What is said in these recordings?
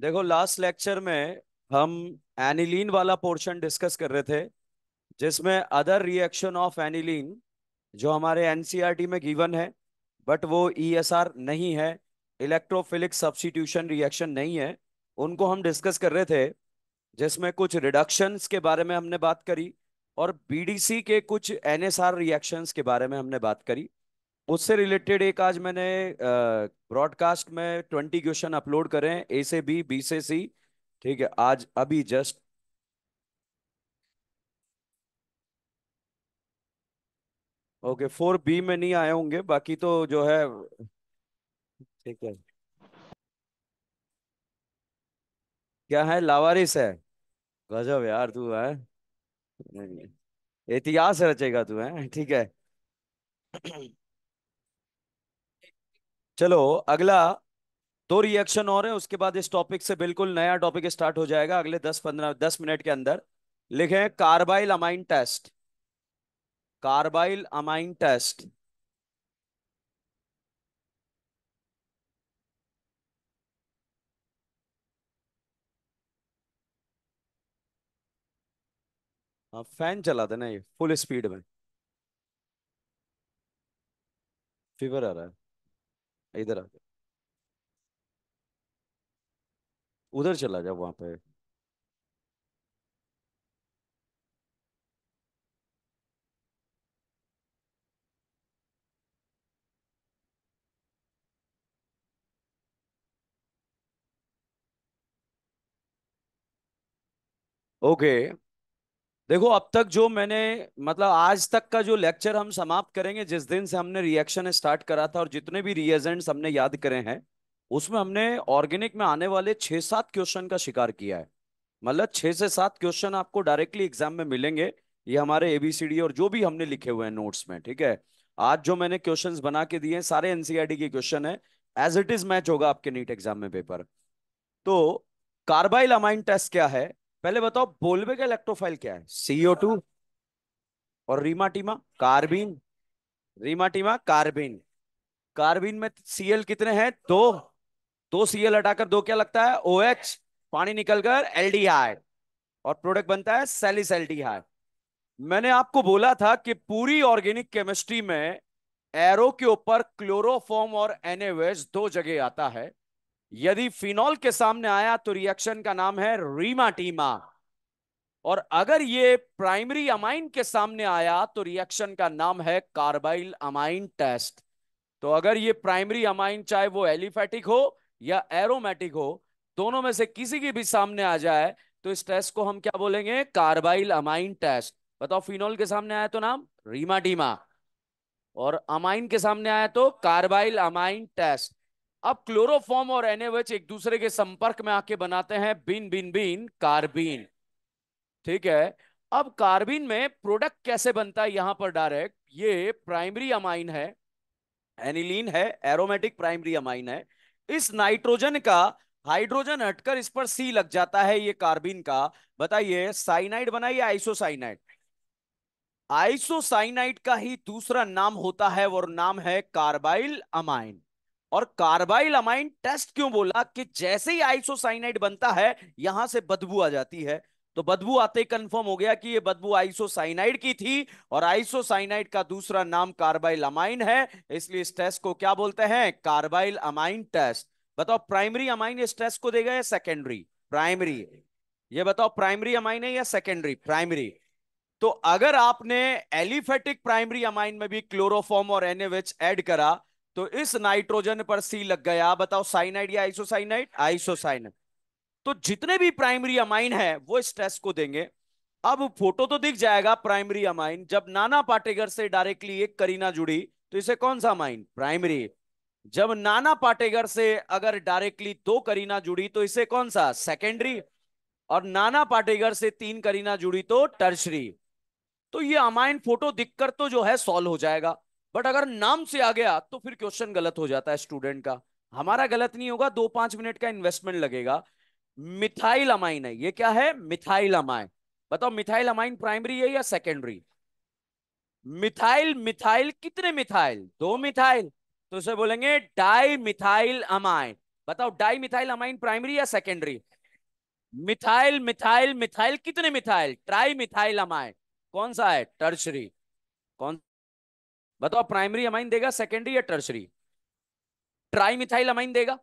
देखो last lecture में हम एनिलीन वाला पोर्शन डिस्कस कर रहे थे जिसमें अदर रिएक्शन ऑफ एनिलीन जो हमारे एनसीईआरटी e में गिवन है बट वो ईएसआर e नहीं है इलेक्ट्रोफिलिक सब्सटीट्यूशन रिएक्शन नहीं है उनको हम डिस्कस कर रहे थे जिसमें कुछ रिडक्शंस के बारे में हमने बात करी और बीडीसी के कुछ एनएसआर रिएक्शंस के बारे में हमने बात करी उससे रिलेटेड एक आज मैंने ब्रॉडकास्ट में ट्वेंटी क्वेश्चन अपलोड करें ए से बी बी से सी ठीक है आज अभी जस्ट ओके फोर बी में नहीं आए होंगे बाकी तो जो है ठीक है क्या है लावारिस है गजब यार तू है इतिहास रचेगा तू है ठीक है चलो अगला दो रिएक्शन और है उसके बाद इस टॉपिक से बिल्कुल नया टॉपिक स्टार्ट हो जाएगा अगले दस पंद्रह दस मिनट के अंदर लिखे carbyl amine test carbyl amine test हाँ फैन चला देना ये फुल स्पीड में फीवर आ रहा है इधर आ जाओ उधर चला जाओ वहां पे ओके okay. देखो अब तक जो मैंने मतलब आज तक का जो लेक्चर हम समाप्त करेंगे जिस दिन से हमने रिएक्शन स्टार्ट करा था और जितने भी रिएजेंट्स हमने याद करे हैं उसमें हमने ऑर्गेनिक में आने वाले छह सात क्वेश्चन का शिकार किया है मतलब छह से सात क्वेश्चन आपको डायरेक्टली एग्जाम में मिलेंगे ये हमारे एबीसीडी और जो भी हमने लिखे हुए हैं नोट्स में ठीक है आज जो मैंने क्वेश्चन बना के दिए हैं सारे एनसीआरटी e के क्वेश्चन है एज इट इज मैच होगा आपके नीट एग्जाम में पेपर तो कार्बाइल अमाइन टेस्ट क्या है पहले बताओ बोलबे का इलेक्ट्रोफाइल क्या है सीओ टू और रीमाटीमा कार्बिन रीमाटीमा कार्बिन कार्बिन में सीएल कितने हैं दो दो सीएल हटाकर दो क्या लगता है ओ OH, पानी निकलकर आई और प्रोडक्ट बनता है सेलिस आई मैंने आपको बोला था कि पूरी ऑर्गेनिक केमिस्ट्री में एरो के ऊपर क्लोरोफॉर्म और एनएवेज दो जगह आता है यदि फिनॉल के सामने आया तो रिएक्शन का नाम है रीमाटीमा और अगर ये प्राइमरी अमाइन के सामने आया तो रिएक्शन का नाम है कार्बाइल अमाइन टेस्ट तो अगर ये प्राइमरी अमाइन चाहे वो एलिफेटिक हो या एरोमेटिक हो दोनों में से किसी की भी सामने आ जाए तो इस टेस्ट को हम क्या बोलेंगे कार्बाइल अमाइन टेस्ट बताओ फिनॉल के सामने आया तो नाम रीमाटीमा और अमाइन के सामने आया तो कार्बाइल अमाइन टेस्ट अब क्लोरोफॉर्म और एनएवएच एक दूसरे के संपर्क में आके बनाते हैं बिन बिन बिन कार्बिन ठीक है अब कार्बिन में प्रोडक्ट कैसे बनता है यहां पर डायरेक्ट ये प्राइमरी अमाइन है एनिलीन है एरोमेटिक प्राइमरी अमाइन है इस नाइट्रोजन का हाइड्रोजन हटकर इस पर सी लग जाता है ये कार्बिन का बताइए साइनाइड बना या आइसोसाइनाइड आइसोसाइनाइड का ही दूसरा नाम होता है और नाम है कार्बाइल अमाइन और कार्बाइल अमाइन टेस्ट क्यों बोला कि जैसे ही आइसोसाइनाइड बनता है यहां से बदबू आ जाती है तो बदबू आते ही कंफर्म हो गया कि ये बदबू आइसोसाइनाइड की थी और आइसोसाइनाइड का दूसरा नाम कार्बाइल अमाइन है इसलिए इस टेस्ट को क्या बोलते हैं कार्बाइल अमाइन टेस्ट बताओ प्राइमरी अमाइन इस टेस्ट को देगा या सेकेंडरी प्राइमरी ये बताओ प्राइमरी अमाइन है या सेकेंडरी प्राइमरी तो अगर आपने एलिफेटिक प्राइमरी अमाइन में भी क्लोरोफॉर्म और एनएवएच ऐड करा तो इस नाइट्रोजन पर सी लग गया बताओ साइनाइड या आइसोसाइनाइड आइसोसाइनाइड तो जितने भी प्राइमरी अमाइन है वो स्ट्रेस को देंगे अब फोटो तो दिख जाएगा प्राइमरी अमाइन जब नाना पाटेगर से डायरेक्टली एक करीना जुड़ी तो इसे कौन सा अमाइन प्राइमरी जब नाना पाटेगर से अगर डायरेक्टली दो करीना जुड़ी तो इसे कौन सा सेकेंडरी और नाना पाटेगर से तीन करीना जुड़ी तो टर्शरी तो ये अमाइन फोटो दिखकर तो जो है सॉल्व हो जाएगा बट अगर नाम से आ गया तो फिर क्वेश्चन गलत हो जाता है स्टूडेंट का हमारा गलत नहीं होगा दो पांच मिनट का इन्वेस्टमेंट लगेगा मिथाइल अमाइन है ये क्या है मिथाइल अमाइन बताओ मिथाइल अमाइन प्राइमरी है या सेकेंडरी मिथाइल मिथाइल कितने मिथाइल दो मिथाइल तो उसे बोलेंगे डाई मिथाइल अमाइन बताओ डाई मिथाइल अमाइन प्राइमरी या सेकेंडरी मिथाइल मिथाइल मिथाइल कितने मिथाइल ट्राई मिथाइल अमाइन कौन सा है टर्चरी कौन बताओ प्राइमरी अमाइन देगा सेकेंडरी या टर्सरी ट्राई मिथाइल अमाइन देगा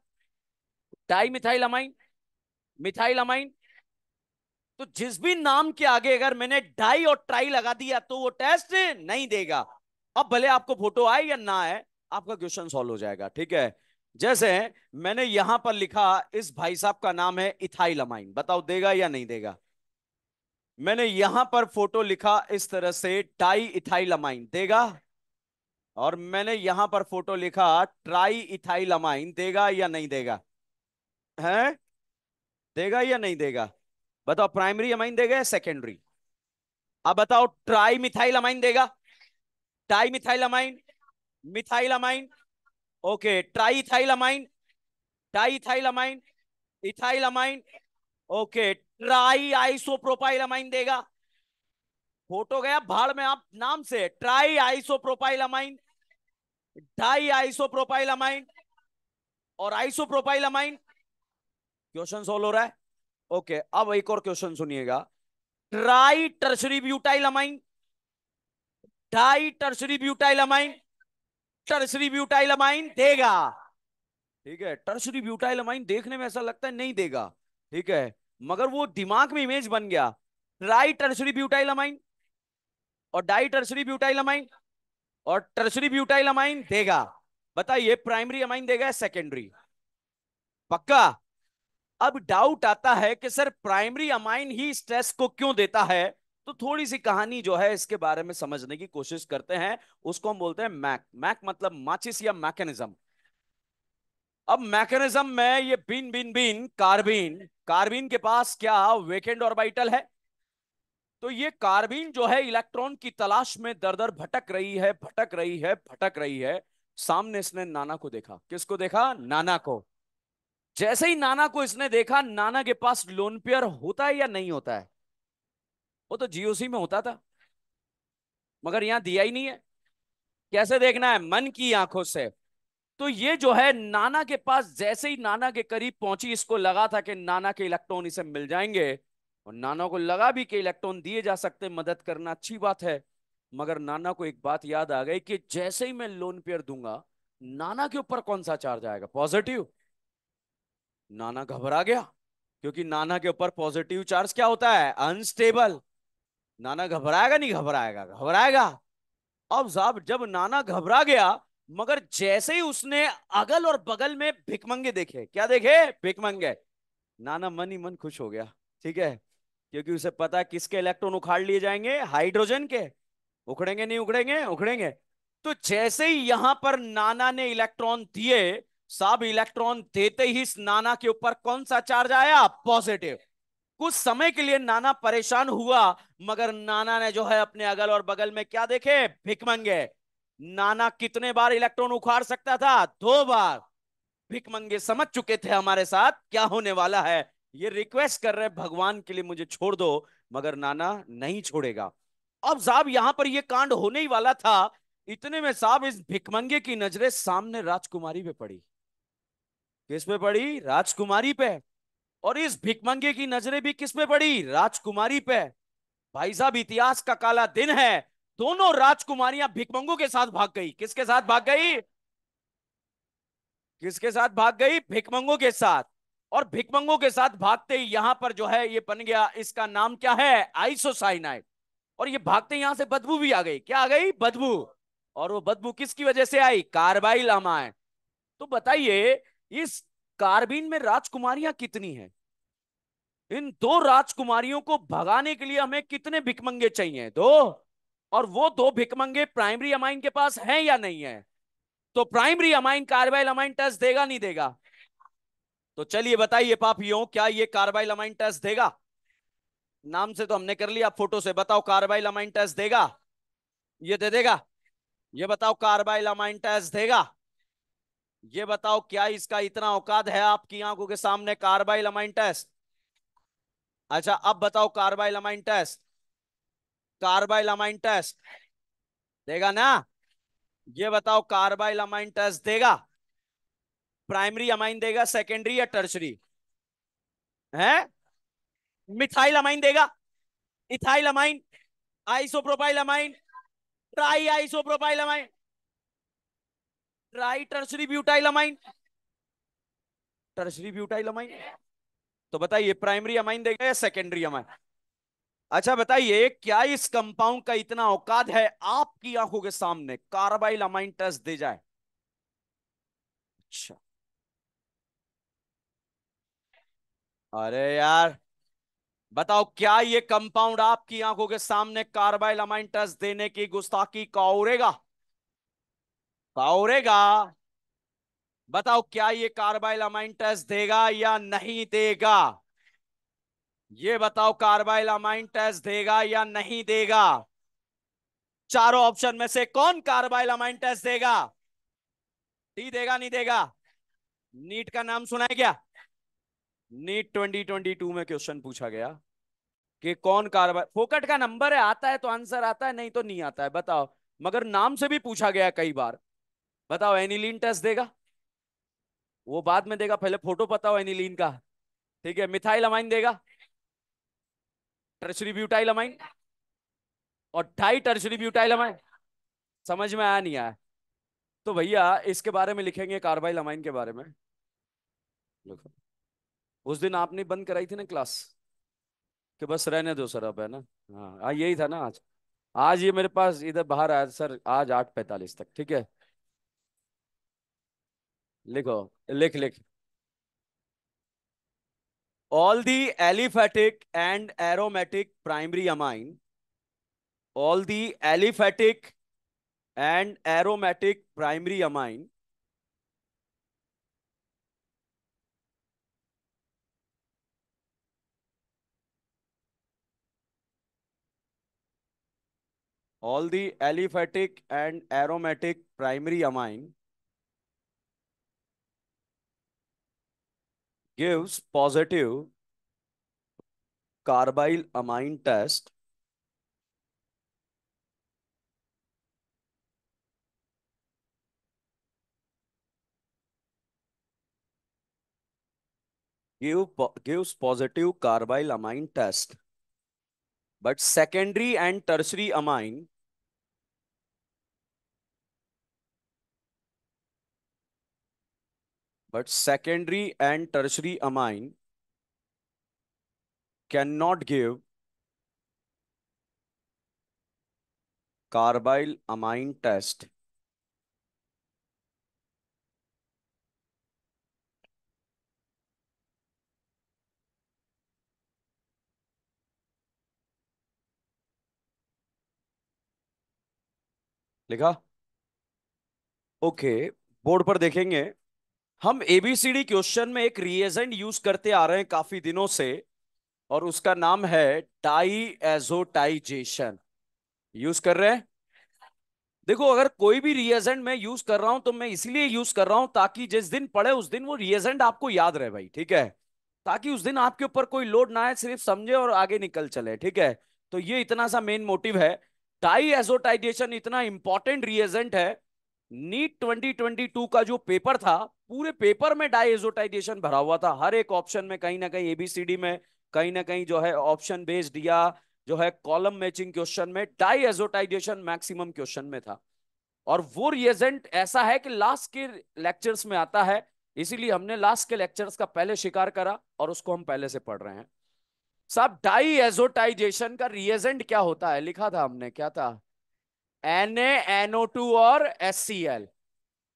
tri methyl amine methyl amine तो जिस भी नाम के आगे अगर मैंने डाई और ट्राई लगा दिया तो वो टेस्ट नहीं देगा अब भले आपको फोटो आए या ना आए आपका क्वेश्चन सॉल्व हो जाएगा ठीक है जैसे मैंने यहां पर लिखा इस भाई साहब का नाम है इथाइल अमाइन बताओ देगा या नहीं देगा मैंने यहां पर फोटो लिखा इस तरह से टाई इथाइल अमाइन देगा और मैंने यहां पर फोटो लिखा ट्राई इथाइल अमाइन देगा या नहीं देगा है देगा या नहीं देगा बताओ प्राइमरी अमाइन देगा या सेकेंडरी अब बताओ ट्राई मिथाइल अमाइन देगा tri methyl amine methyl amine okay tri ethyl amine tri ethyl amine ethyl amine okay tri isopropyl amine देगा फोटो गया भाड़ में आप नाम से tri isopropyl amine di isopropyl amine और आइसोप्रोपाइल अमाइन क्वेश्चन सोल्व हो रहा है ओके अब एक और क्वेश्चन सुनिएगा tri tertiary butyl amine di tertiary butyl amine tertiary butyl amine देगा ठीक है टर्सरी ब्यूटाइल अमाइन देखने में ऐसा लगता है नहीं देगा ठीक है मगर वो दिमाग में इमेज बन गया ट्राई टर्सरी ब्यूटाइल अमाइन और डाई टर्सरी ब्यूटाइल अमाइन और टर्सरी ब्यूटाइल अमाइन देगा बताइए प्राइमरी अमाइन देगा या सेकेंडरी पक्का अब डाउट आता है कि सर प्राइमरी अमाइन ही स्ट्रेस को क्यों देता है तो थोड़ी सी कहानी जो है इसके बारे में समझने की कोशिश करते हैं उसको हम बोलते हैं मैक मैक मतलब माचिस या मैकेनिज्म अब मैकेनिज्म में ये बिन बिन बिन कार्बिन कार्बिन के पास क्या वेकेंड ऑर्बिटल है तो ये कार्बिन जो है इलेक्ट्रॉन की तलाश में दर दर भटक रही है भटक रही है भटक रही है सामने इसने नाना को देखा किसको देखा नाना को जैसे ही नाना को इसने देखा नाना के पास लोन पेयर होता है या नहीं होता है वो तो जीओसी में होता था मगर यहां दिया ही नहीं है कैसे देखना है मन की आंखों से तो ये जो है नाना के पास जैसे ही नाना के करीब पहुंची इसको लगा था कि नाना के इलेक्ट्रॉन इसे मिल जाएंगे और नाना को लगा भी कि इलेक्ट्रॉन दिए जा सकते मदद करना अच्छी बात है मगर नाना को एक बात याद आ गई कि जैसे ही मैं लोन पेयर दूंगा नाना के ऊपर कौन सा चार्ज आएगा पॉजिटिव नाना घबरा गया क्योंकि नाना के ऊपर पॉजिटिव चार्ज क्या होता है अनस्टेबल नाना घबराएगा नहीं घबराएगा घबराएगा अब साहब जब नाना घबरा गया मगर जैसे ही उसने अगल और बगल में भिकमंगे देखे क्या देखे भिकमंगे नाना मन ही मन खुश हो गया ठीक है क्योंकि उसे पता है किसके इलेक्ट्रॉन उखाड़ लिए जाएंगे हाइड्रोजन के उखड़ेंगे नहीं उखड़ेंगे उखड़ेंगे तो जैसे ही यहां पर नाना ने इलेक्ट्रॉन दिए सब इलेक्ट्रॉन देते ही इस नाना के ऊपर कौन सा चार्ज आया पॉजिटिव कुछ समय के लिए नाना परेशान हुआ मगर नाना ने जो है अपने अगल और बगल में क्या देखे भिकमंगे नाना कितने बार इलेक्ट्रॉन उखाड़ सकता था दो बार भिकमंगे समझ चुके थे हमारे साथ क्या होने वाला है ये रिक्वेस्ट कर रहे हैं भगवान के लिए मुझे छोड़ दो मगर नाना नहीं छोड़ेगा अब साहब यहां पर यह कांड होने ही वाला था इतने में साहब इस भिकमंगे की नजरें सामने राजकुमारी पे पड़ी किस पे पड़ी राजकुमारी पे और इस भिकमंगे की नजरें भी किस पे पड़ी राजकुमारी पे भाई साहब इतिहास का काला दिन है दोनों राजकुमारियां भिकमंगों के साथ भाग गई किसके साथ भाग गई किसके साथ भाग गई भिकमंगों के साथ और भिकमंगों के साथ भागते ही यहां पर जो है ये बन गया इसका नाम क्या है आइसोसाइनाइड और ये भागते यहां से बदबू भी आ गई क्या आ गई बदबू और वो बदबू किसकी वजह से आई कार्बाइल अमाइन तो बताइए इस कार्बिन में राजकुमारियां कितनी है इन दो राजकुमारियों को भगाने के लिए हमें कितने भिकमंगे चाहिए दो और वो दो भिकमंगे प्राइमरी अमाइन के पास है या नहीं है तो primary amine carbyl amine test देगा नहीं देगा तो चलिए बताइए पापियों क्या ये कार्बाइल अमाइन टेस्ट देगा नाम से तो हमने कर लिया फोटो से बताओ कार्बाइल अमाइन टेस्ट देगा ये दे देगा ये बताओ कार्बाइल अमाइन टेस्ट देगा ये बताओ क्या इसका इतना औकात है आपकी आंखों के सामने कार्बाइल अमाइन टेस्ट अच्छा अब बताओ carbyl amine test carbyl amine test देगा ना ये बताओ कार्बाइल अमाइन टेस्ट देगा प्राइमरी अमाइन देगा सेकेंडरी या टर्सरी है मिथाइल अमाइन देगा ethyl amine isopropyl amine tri isopropyl amine tri tertiary butyl amine tertiary butyl amine तो बताइए प्राइमरी अमाइन देगा या सेकेंडरी अमाइन अच्छा बताइए क्या इस कंपाउंड का इतना औकात है आपकी आंखों के सामने कार्बाइल अमाइन टेस्ट दे जाए अच्छा अरे यार बताओ क्या ये कंपाउंड आपकी आंखों के सामने कार्बाइल अमाइन टच देने की गुस्ताखी काउरेगा काउरेगा बताओ क्या ये कार्बाइल अमाइन टेस्ट देगा या नहीं देगा ये बताओ कार्बाइल अमाइन टेस्ट देगा या नहीं देगा चारों ऑप्शन में से कौन कार्बाइल अमाइन टेस्ट देगा टी देगा नहीं देगा नीट का नाम सुना है क्या नीट ट्वेंटी ट्वेंटी टू में क्वेश्चन पूछा गया कि कौन कार्रवाई फोकट का नंबर है आता है तो आंसर आता है नहीं तो नहीं आता है बताओ मगर नाम से भी पूछा गया कई बार बताओ एनिलीन टेस्ट देगा वो बाद में देगा पहले फोटो बताओ एनिलीन का ठीक है मिथाइल अमाइन देगा टर्सरी ब्यूटाइल अमाइन और ढाई टर्सरी ब्यूटाइल अमाइन समझ में आया नहीं आया तो भैया इसके बारे में लिखेंगे कार्बाइल अमाइन के बारे में लिखो उस दिन आपने बंद कराई थी ना क्लास कि बस रहने दो सर अब है ना हाँ, हाँ यही था ना आज आज ये मेरे पास इधर बाहर आया सर आज आठ पैंतालीस तक ठीक है लिखो लिख लिख all the aliphatic and aromatic primary amine all the aliphatic and aromatic primary amine all the aliphatic and aromatic primary amine gives positive carbyl amine test give gives positive carbyl amine test but secondary and tertiary amine but secondary and tertiary amine cannot give carbyl amine test लिखा okay board पर देखेंगे हम ABCD question में एक reagent use करते आ रहे हैं काफी दिनों से और उसका नाम है डाई एजोटाइजेशन यूज कर रहे हैं देखो अगर कोई भी रिएजेंट मैं यूज कर रहा हूं तो मैं इसलिए यूज कर रहा हूं ताकि जिस दिन पढ़े उस दिन वो रिएजेंट आपको याद रहे भाई ठीक है ताकि उस दिन आपके ऊपर कोई लोड ना आए सिर्फ समझे और आगे निकल चले ठीक है तो ये इतना सा मेन मोटिव है डाई एजोटाइजेशन इतना इंपॉर्टेंट रिएजेंट है नीट 2022 का जो पेपर था पूरे पेपर में डाई एजोटाइजेशन भरा हुआ था हर एक ऑप्शन में कहीं ना कहीं एबीसीडी में कहीं ना कहीं जो है ऑप्शन बेस्ड या जो है कॉलम मैचिंग क्वेश्चन में डाई एजोटाइजेशन मैक्सिमम क्वेश्चन में था और वो रिएजेंट ऐसा है कि लास्ट के लेक्चर्स में आता है इसीलिए हमने लास्ट के लेक्चर्स का पहले शिकार करा और उसको हम पहले से पढ़ रहे हैं साहब डाई एजोटाइजेशन का रिएजेंट क्या होता है लिखा था हमने क्या था एन एनओ टू और S C L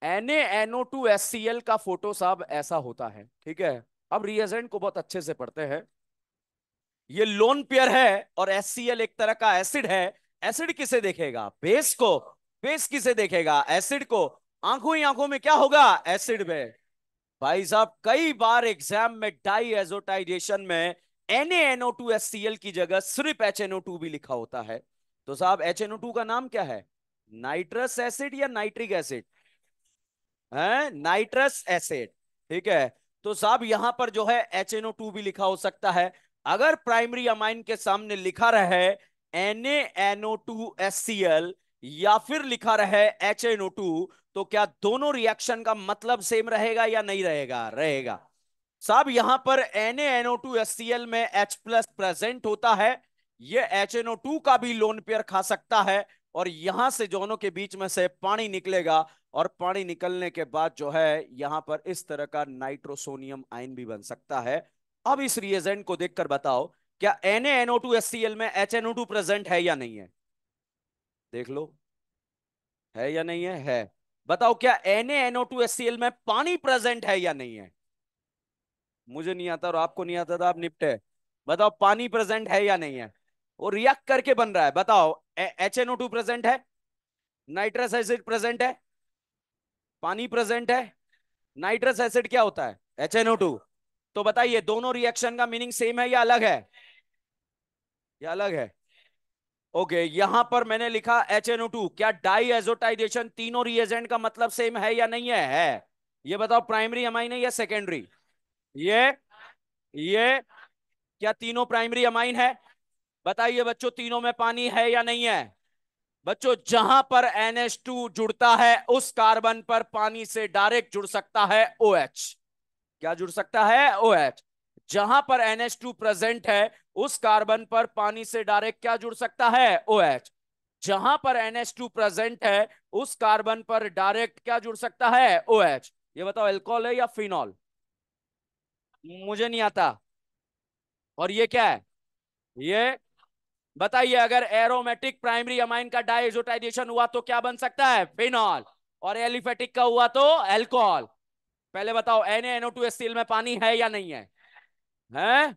N NO two S C L का फोटो साहब ऐसा होता है ठीक है अब रिएजेंट को बहुत अच्छे से पढ़ते हैं ये लोन पेयर है और एस सी एल एक तरह का एसिड है एसिड किसे देखेगा बेस को बेस किसे देखेगा एसिड को आंखों ही आंखों में क्या होगा एसिड में भाई साहब कई बार एग्जाम में डाई एजोटाइजेशन में NaNO2 HCl की जगह सिर्फ HNO2 भी लिखा होता है तो साहब HNO2 का नाम क्या है नाइट्रस एसिड या नाइट्रिक एसिड है नाइट्रस एसिड ठीक है तो साहब यहां पर जो है HNO2 भी लिखा हो सकता है अगर प्राइमरी अमाइन के सामने लिखा रहे NaNO2HCl या फिर लिखा रहे HNO2 तो क्या दोनों रिएक्शन का मतलब सेम रहेगा या नहीं रहेगा रहेगा साहब यहां पर N NO two S C L में एच प्लस प्रेजेंट होता है ये एच एनओ टू का भी लोन पेयर खा सकता है और यहां से दोनों के बीच में से पानी निकलेगा और पानी निकलने के बाद जो है यहां पर इस तरह का नाइट्रोसोनियम आयन भी बन सकता है अब इस रिएजेंट को देखकर बताओ क्या N NO two S C L में एच एनओ टू प्रेजेंट है या नहीं है देख लो है या नहीं है है बताओ क्या N NO two S C L में पानी प्रेजेंट है या नहीं है मुझे नहीं आता और आपको नहीं आता था तो आप निपटे बताओ पानी प्रेजेंट है या नहीं है वो रिएक्ट करके बन रहा है बताओ H N O two present है नाइट्रस एसिड प्रेजेंट है पानी प्रेजेंट है नाइट्रस एसिड क्या होता है एच एन ओ टू तो बताइए दोनों रिएक्शन का मीनिंग सेम है या अलग है या अलग है ओके okay, यहां पर मैंने लिखा एच एन ओ टू क्या डाई एजोटाइजेशन तीनों रिएजेंट का मतलब सेम है या नहीं है, है। ये बताओ प्राइमरी अमाइन है या सेकेंडरी ये ये क्या तीनों प्राइमरी अमाइन है बताइए बच्चों तीनों में पानी है या नहीं है बच्चों जहां पर NH2 जुड़ता है उस कार्बन पर पानी से डायरेक्ट जुड़ सकता है OH क्या जुड़ सकता है OH जहां पर NH2 प्रेजेंट है उस कार्बन पर पानी से डायरेक्ट क्या जुड़ सकता है OH जहां पर NH2 प्रेजेंट है उस कार्बन पर डायरेक्ट क्या जुड़ सकता है OH ये बताओ एल्कोहल है या फिनॉल मुझे नहीं आता और ये क्या है ये बताइए अगर एरोमेटिक प्राइमरी अमाइन का डाइजोटाइजेशन हुआ तो क्या बन सकता है फिनॉल और एलिफेटिक का हुआ तो एल्कोहल पहले बताओ एन एनओ टू स्टील में पानी है या नहीं है हैं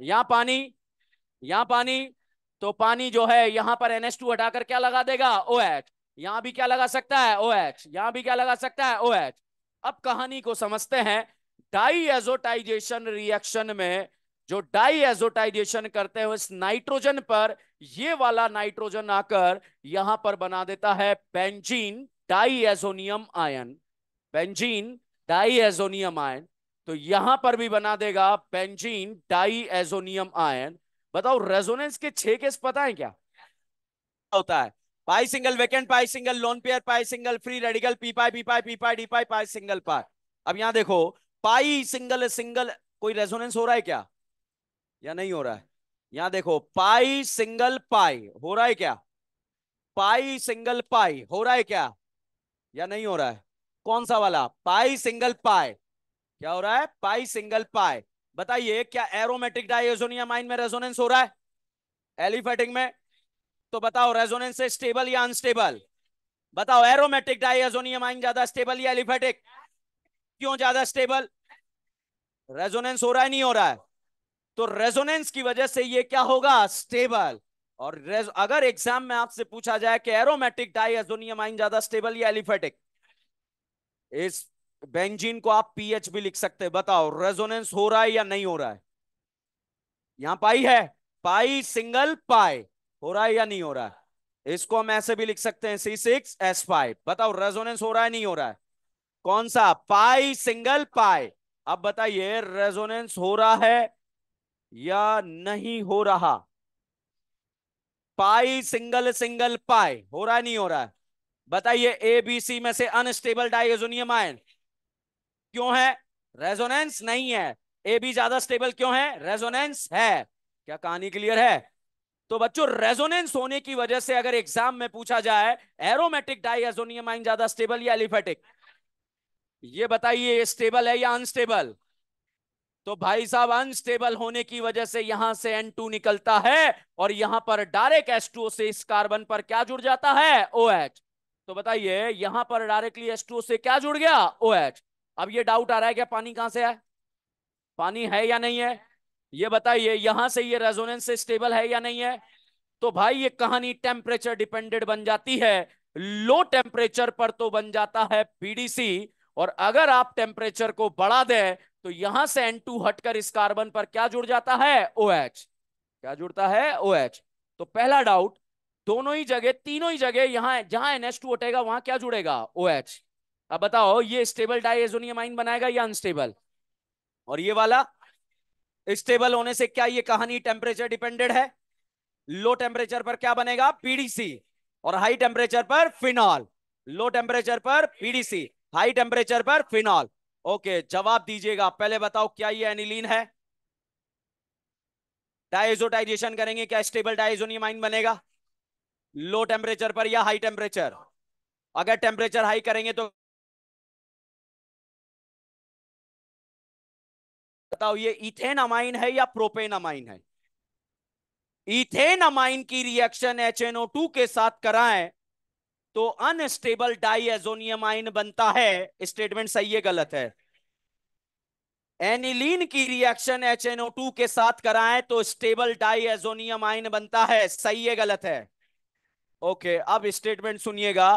यहां पानी यहाँ पानी तो पानी जो है यहां पर एन टू हटाकर क्या लगा देगा ओ एच यहां भी क्या लगा सकता है ओ एच यहाँ भी क्या लगा सकता है ओ एच अब कहानी को समझते हैं डाई एजोटाइजेशन रिएक्शन में जो डाई एजोटाइजेशन करते हैं इस नाइट्रोजन पर ये वाला नाइट्रोजन आकर यहां पर बना देता है benzene diazonium ion benzene diazonium ion तो यहां पर भी बना देगा बेंजीन डाई एजोनियम आयन बताओ रेजोनेंस के छह केस पता है क्या होता है pi single vacant pi single lone pair pi single free radical p pi p pi p pi d pi pi single pi अब यहां देखो पाई सिंगल सिंगल कोई रेजोनेंस हो रहा है क्या या नहीं हो रहा है यहां देखो पाई सिंगल पाई हो रहा है क्या पाई सिंगल पाई हो रहा है क्या या नहीं हो रहा है कौन सा वाला पाई सिंगल पाई क्या हो रहा है पाई सिंगल पाई बताइए क्या एरोमेटिक माइन में रेजोनेंस हो रहा है एलिफेटिक में तो बताओ रेजोनेंस स्टेबल या अनस्टेबल बताओ एरोमेटिक माइन ज्यादा स्टेबल या एलिफेटिक yeah. क्यों ज्यादा स्टेबल रेजोनेंस हो रहा है नहीं हो रहा है तो रेजोनेंस की वजह से ये क्या होगा स्टेबल और अगर एग्जाम में आपसे पूछा जाए कि एरोमेटिक डाइएजोनियम आइन ज्यादा स्टेबल या एलिफेटिक इस बेंजीन को आप पीएच भी लिख सकते हैं बताओ रेजोनेंस हो रहा है या नहीं हो रहा है यहां पाई है पाई सिंगल पाई हो रहा है या नहीं हो रहा है इसको हम ऐसे भी लिख सकते हैं सी सिक्स एस फाइव बताओ रेजोनेंस हो रहा है नहीं हो रहा है कौन सा पाई सिंगल पाई अब बताइए रेजोनेंस हो रहा है या नहीं हो रहा पाई सिंगल सिंगल पाई हो रहा है नहीं हो रहा है बताइए ए बी सी में से अनस्टेबल डायजोनियम आयन क्यों है रेजोनेंस नहीं है ए बी ज्यादा स्टेबल क्यों है रेजोनेंस है क्या कहानी क्लियर है तो बच्चों रेजोनेंस होने की वजह से अगर एग्जाम में पूछा जाए एरोमेटिक डाइजोनियम आइन ज्यादा स्टेबल या एलिफेटिक ये बताइए स्टेबल है या अनस्टेबल तो भाई साहब अनस्टेबल होने की वजह से यहां से N2 निकलता है और यहां पर डायरेक्ट H2O से इस कार्बन पर क्या जुड़ जाता है OH तो बताइए यहां पर डायरेक्टली H2O से क्या जुड़ गया OH अब ये डाउट आ रहा है क्या पानी कहां से है पानी है या नहीं है ये बताइए यहां से ये रेजोनेंस स्टेबल है या नहीं है तो भाई ये कहानी टेम्परेचर डिपेंडेड बन जाती है लो टेम्परेचर पर तो बन जाता है पीडीसी और अगर आप टेम्परेचर को बढ़ा दें तो यहां से N2 हटकर इस कार्बन पर क्या जुड़ जाता है OH क्या जुड़ता है OH तो पहला डाउट दोनों ही जगह तीनों ही जगह यहां जहां एन एस टू हटेगा वहां क्या जुड़ेगा OH अब बताओ ये स्टेबल डाइएजोनियम आइन बनाएगा या अनस्टेबल और ये वाला स्टेबल होने से क्या ये कहानी टेम्परेचर डिपेंडेड है लो टेम्परेचर पर क्या बनेगा पीडीसी और हाई टेम्परेचर पर फिनॉल लो टेम्परेचर पर पीडीसी हाई टेम्परेचर पर फिनॉल ओके जवाब दीजिएगा पहले बताओ क्या ये एनिलीन है डाइजोटाइजेशन करेंगे क्या स्टेबल डाइजोनियमाइन बनेगा लो टेम्परेचर पर या हाई टेम्परेचर अगर टेम्परेचर हाई करेंगे तो बताओ ये इथेन अमाइन है या प्रोपेन अमाइन है इथेन अमाइन की रिएक्शन एच के साथ कराएं तो अनस्टेबल डाइएजोनियम आइन बनता है स्टेटमेंट सही है गलत है एनिलीन की रिएक्शन HNO2 के साथ कराएं तो स्टेबल डाइएजोनियम आइन बनता है सही है गलत है ओके okay, अब स्टेटमेंट सुनिएगा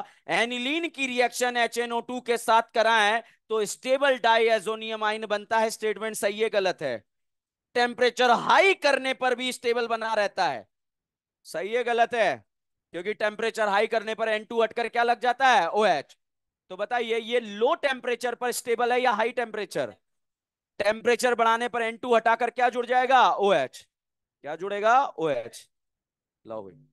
एनिलीन की रिएक्शन HNO2 के साथ कराएं तो स्टेबल डाइएजोनियम आइन बनता है स्टेटमेंट सही है गलत है टेम्परेचर हाई करने पर भी स्टेबल बना रहता है सही है गलत है क्योंकि टेम्परेचर हाई करने पर एन टू हटकर क्या लग जाता है ओ OH. तो बताइए ये लो टेम्परेचर पर स्टेबल है या हाई टेम्परेचर टेम्परेचर बढ़ाने पर एन टू हटाकर क्या जुड़ जाएगा ओ OH. क्या जुड़ेगा ओ OH. लो भाई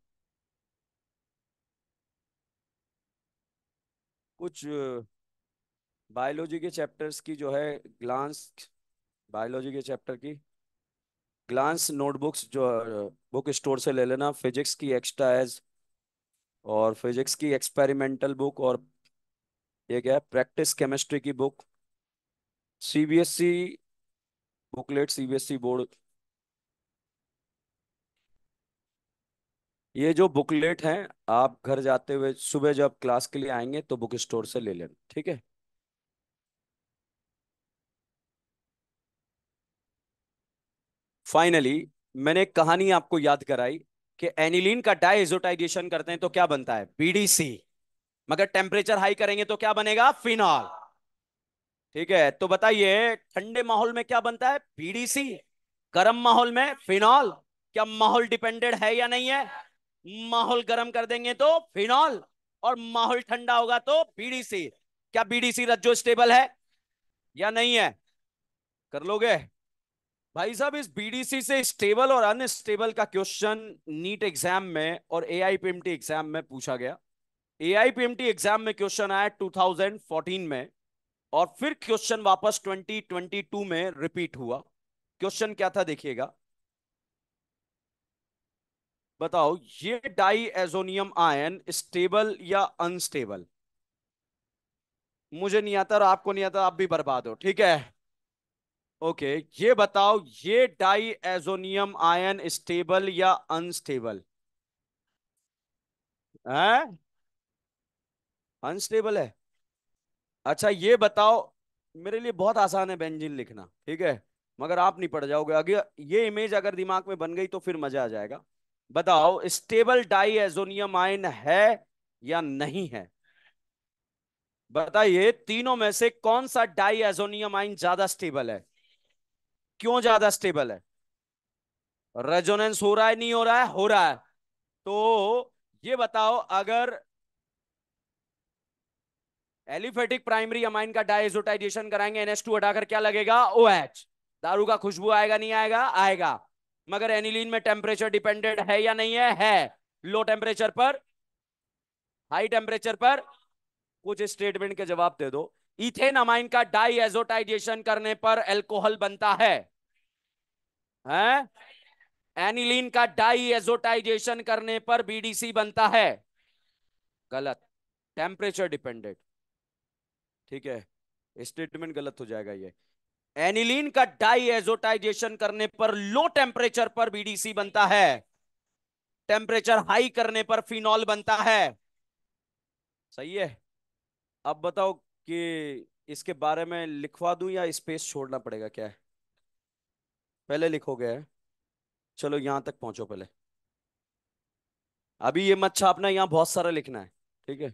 कुछ बायोलॉजी के चैप्टर्स की जो है ग्लांस बायोलॉजी के चैप्टर की ग्लांस नोटबुक्स जो बुक स्टोर से ले लेना फिजिक्स की एक्स्ट्रा एज और फिजिक्स की एक्सपेरिमेंटल बुक और ये क्या है प्रैक्टिस केमिस्ट्री की book CBSE e booklet CBSE e board ये जो बुकलेट हैं आप घर जाते हुए सुबह जब क्लास के लिए आएंगे तो बुक स्टोर से ले लेना ठीक है फाइनली मैंने एक कहानी आपको याद कराई कि एनिलीन का डाइजोटाइजेशन करते हैं तो क्या बनता है पीडीसी मगर टेम्परेचर हाई करेंगे तो क्या बनेगा फिनॉल ठीक है तो बताइए ठंडे माहौल में क्या बनता है बीडीसी गर्म माहौल में फिनॉल क्या माहौल डिपेंडेड है या नहीं है माहौल गर्म कर देंगे तो फिनॉल और माहौल ठंडा होगा तो बीडीसी क्या बीडीसी रज्जो स्टेबल है या नहीं है कर लोगे भाई साहब इस बीडीसी से स्टेबल और अनस्टेबल का क्वेश्चन नीट एग्जाम में और ए आई एग्जाम में पूछा गया ए आई एग्जाम में क्वेश्चन आया 2014 में और फिर क्वेश्चन वापस 2022 में रिपीट हुआ क्वेश्चन क्या था देखिएगा बताओ ये डाई एजोनियम आयन स्टेबल या अनस्टेबल मुझे नहीं आता और आपको नहीं आता आप भी बर्बाद हो ठीक है ओके okay, ये बताओ ये डाई एजोनियम आयन स्टेबल या अनस्टेबल है अनस्टेबल है अच्छा ये बताओ मेरे लिए बहुत आसान है बेंजीन लिखना ठीक है मगर आप नहीं पढ़ जाओगे अगर ये इमेज अगर दिमाग में बन गई तो फिर मजा आ जाएगा बताओ स्टेबल डाई एजोनियम आयन है या नहीं है बताइए तीनों में से कौन सा डाई एजोनियम आइन ज्यादा स्टेबल है क्यों ज्यादा स्टेबल है रेजोनेंस हो रहा है नहीं हो रहा है हो रहा है तो ये बताओ अगर एलिफेटिक प्राइमरी अमाइन का डाइजोटाइजेशन कराएंगे टू हटाकर क्या लगेगा ओ OH दारू का खुशबू आएगा नहीं आएगा आएगा मगर एनिलीन में टेम्परेचर डिपेंडेंट है या नहीं है है लो टेम्परेचर पर हाई टेम्परेचर पर कुछ स्टेटमेंट के जवाब दे दो इथेनामाइन का डाई एजोटाइजेशन करने पर एल्कोहल बनता है हैं? एनिलीन का डाई एजोटाइजेशन करने पर बीडीसी बनता है गलत टेम्परेचर डिपेंडेंट ठीक है स्टेटमेंट गलत हो जाएगा ये एनिलीन का डाई एजोटाइजेशन करने पर लो टेम्परेचर पर बीडीसी बनता है टेम्परेचर हाई करने पर फिनॉल बनता है सही है अब बताओ कि इसके बारे में लिखवा दूं या स्पेस छोड़ना पड़ेगा क्या है पहले लिखोगे है चलो यहां तक पहुंचो पहले अभी ये मत छापना यहाँ बहुत सारा लिखना है ठीक है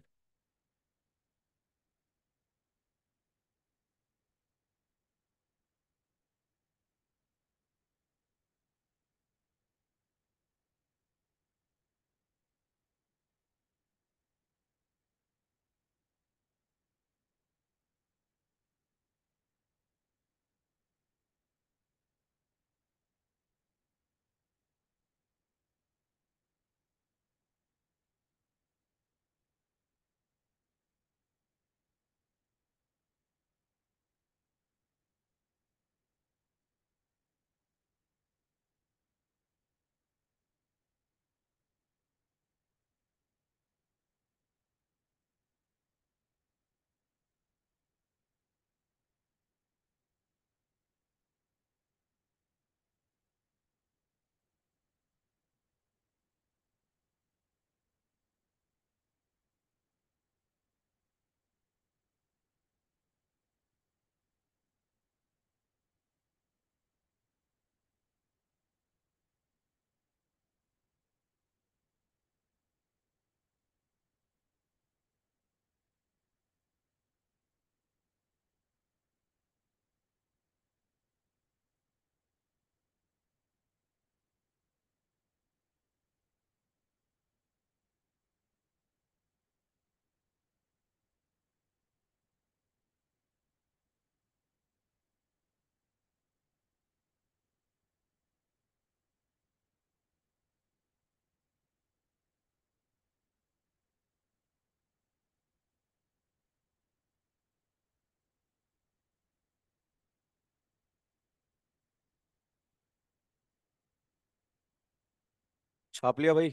छाप लिया भाई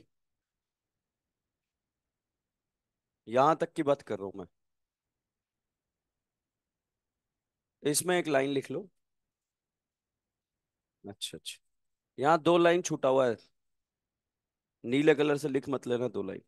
यहां तक की बात कर रहा हूं मैं इसमें एक लाइन लिख लो अच्छा अच्छा यहां दो लाइन छूटा हुआ है नीले कलर से लिख मत लेना दो लाइन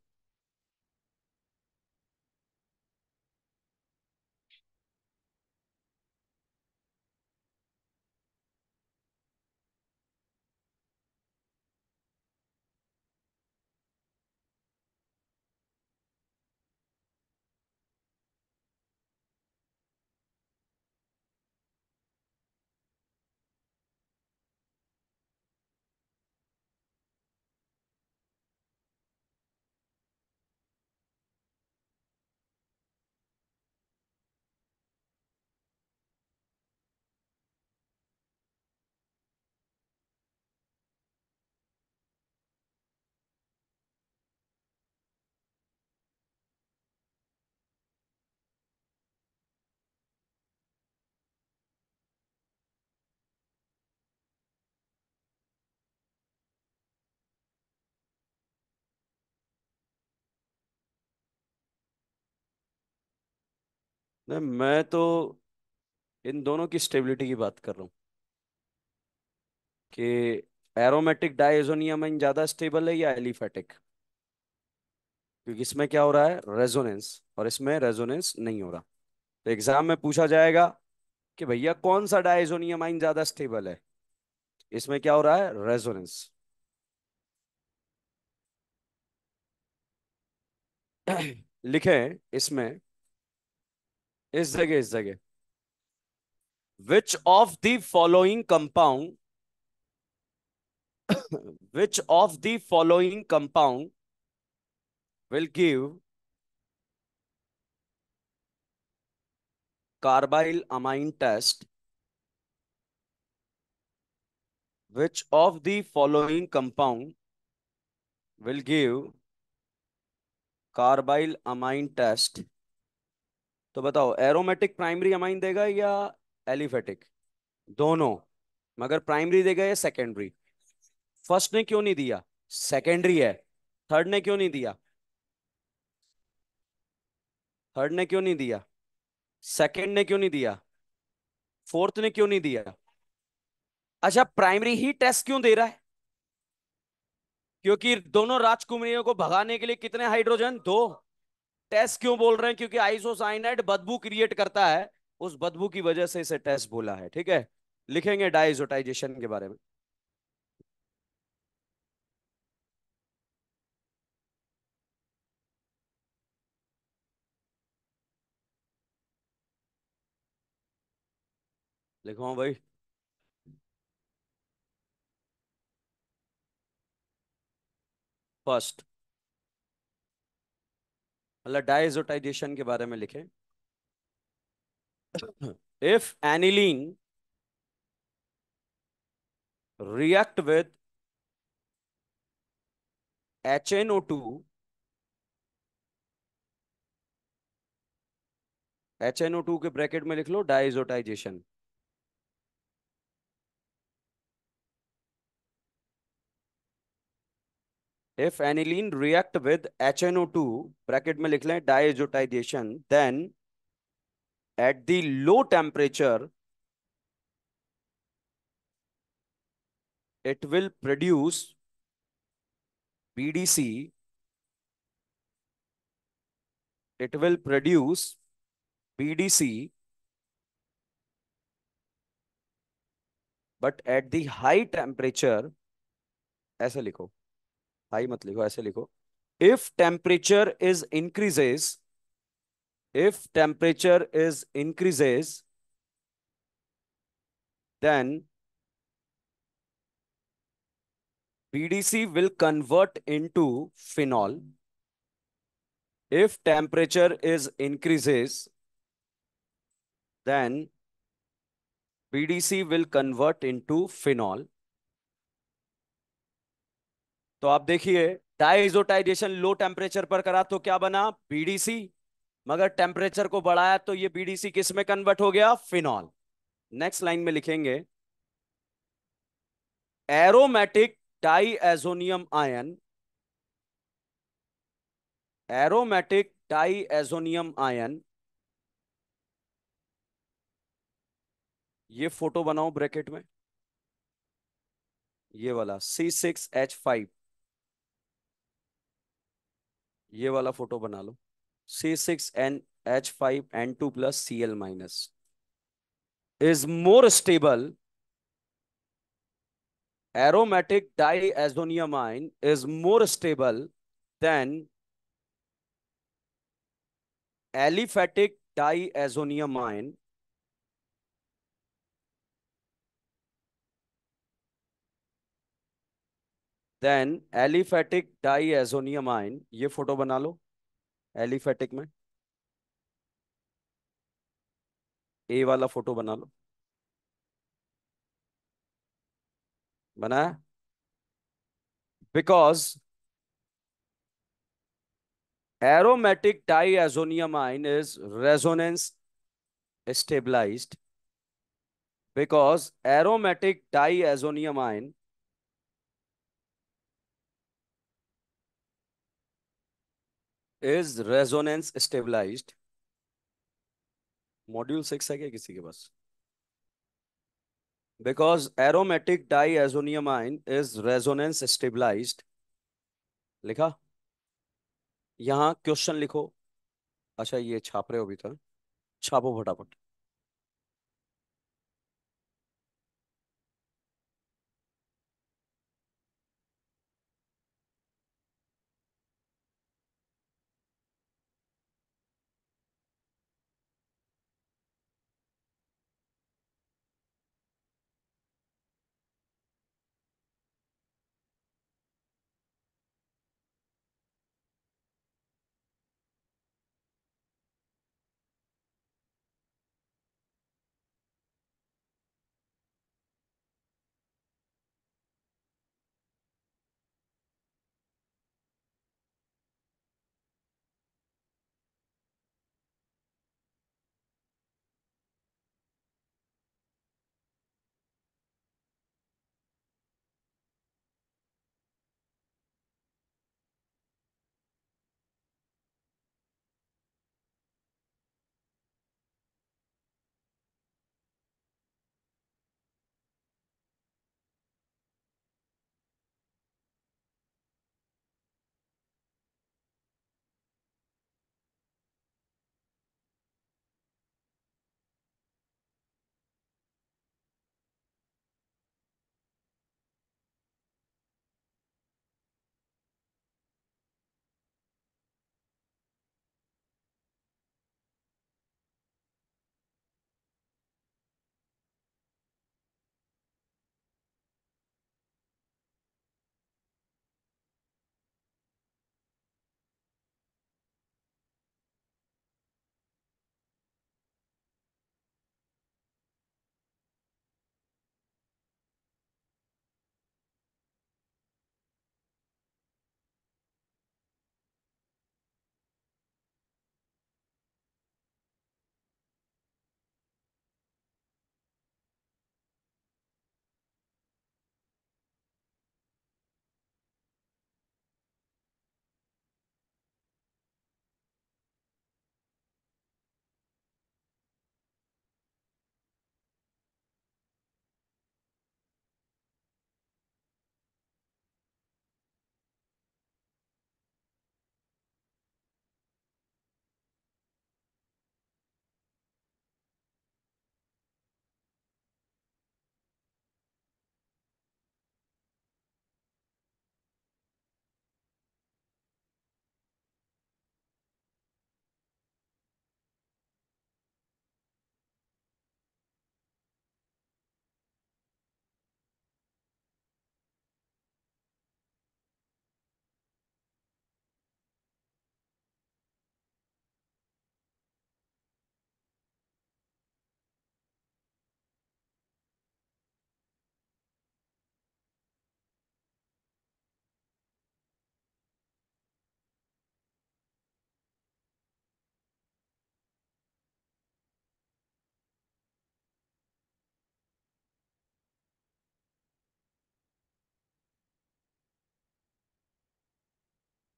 नहीं मैं तो इन दोनों की स्टेबिलिटी की बात कर रहा हूँ कि एरोमेटिक डाइजोनियामाइन ज़्यादा स्टेबल है या एलिफेटिक क्योंकि इसमें क्या हो रहा है रेजोनेंस और इसमें रेजोनेंस नहीं हो रहा तो एग्जाम में पूछा जाएगा कि भैया कौन सा डाइजोनियामाइन ज़्यादा स्टेबल है इसमें क्या हो रहा है रेजोनेंस लिखें इसमें इस जगह इस जगह which of the following compound which of the following compound will give carbyl amine test which of the following compound will give carbyl amine test तो बताओ एरोमेटिक प्राइमरी अमाइन देगा या एलिफेटिक दोनों मगर प्राइमरी देगा या सेकेंडरी फर्स्ट ने क्यों नहीं दिया सेकेंडरी है थर्ड ने क्यों नहीं दिया थर्ड ने क्यों नहीं दिया सेकेंड ने क्यों नहीं दिया फोर्थ ने क्यों नहीं दिया अच्छा प्राइमरी ही टेस्ट क्यों दे रहा है क्योंकि दोनों राजकुमारियों को भगाने के लिए कितने हाइड्रोजन दो टेस्ट क्यों बोल रहे हैं क्योंकि आइसोसाइनाइड बदबू क्रिएट करता है उस बदबू की वजह से इसे टेस्ट बोला है ठीक है लिखेंगे डाइजोटाइजेशन के बारे में लिखो भाई फर्स्ट मतलब डाइजोटाइजेशन के बारे में लिखें O two H N O two के ब्रैकेट में लिख लो diazotization if aniline react with H N O two bracket में लिख लें diazotization then at the low temperature it will produce P D C it will produce P D C but at the high temperature ऐसे लिखो high मत लिखो ऐसे लिखो if temperature is increases if temperature is increases then BDC will convert into phenol. If temperature is increases, then BDC will convert into phenol. तो आप देखिए diazotization लो temperature पर करा तो क्या बना बीडीसी मगर टेम्परेचर को बढ़ाया तो ये बीडीसी किस में कन्वर्ट हो गया फिनॉल नेक्स्ट लाइन में लिखेंगे aromatic diazonium ion aromatic diazonium ion ये फोटो बनाओ ब्रैकेट में ये वाला C6H5 ये वाला फोटो बना लो C six N H five N two plus C L minus is more stable aromatic diazonium ion is more stable than aliphatic diazonium ion than aliphatic azonium ion ये photo बना लो aliphatic में ए वाला photo बना लो बनाया because aromatic azonium ion is resonance stabilized aromatic aromatic azonium ion is resonance stabilized module six है क्या किसी के पास because diazonium ion is resonance stabilize लिखा यहां क्वेश्चन लिखो अच्छा ये छाप रहे हो भीतर छापो फटाफट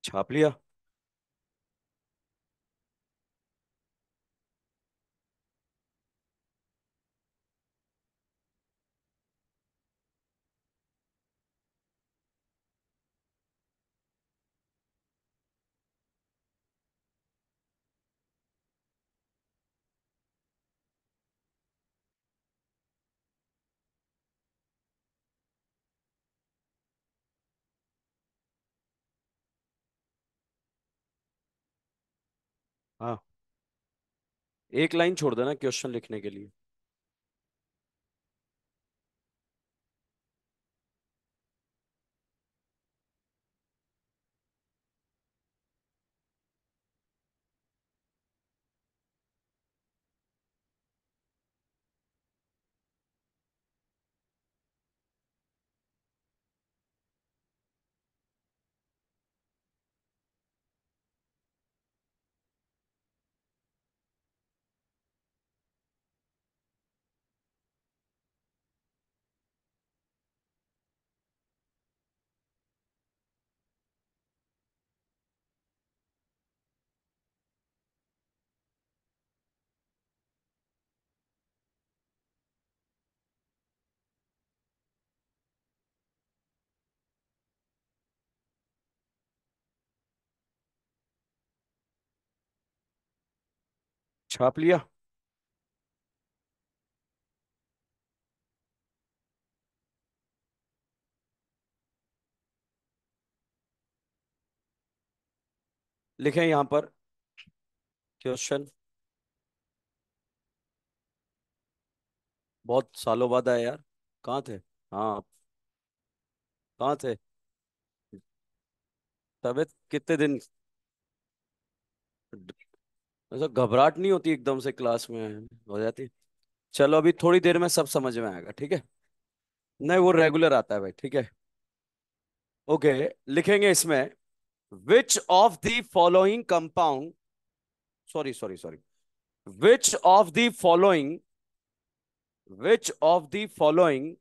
छाप लिया हाँ एक लाइन छोड़ देना क्वेश्चन लिखने के लिए छाप लिया लिखें यहां पर क्वेश्चन बहुत सालों बाद आया यार कहाँ थे हाँ कहाँ थे तबियत कितने दिन ऐसा घबराहट नहीं होती एकदम से क्लास में हो जाती चलो अभी थोड़ी देर में सब समझ में आएगा ठीक है नहीं वो रेगुलर आता है भाई ठीक है ओके लिखेंगे इसमें which of the following compound sorry sorry sorry which of the following which of the following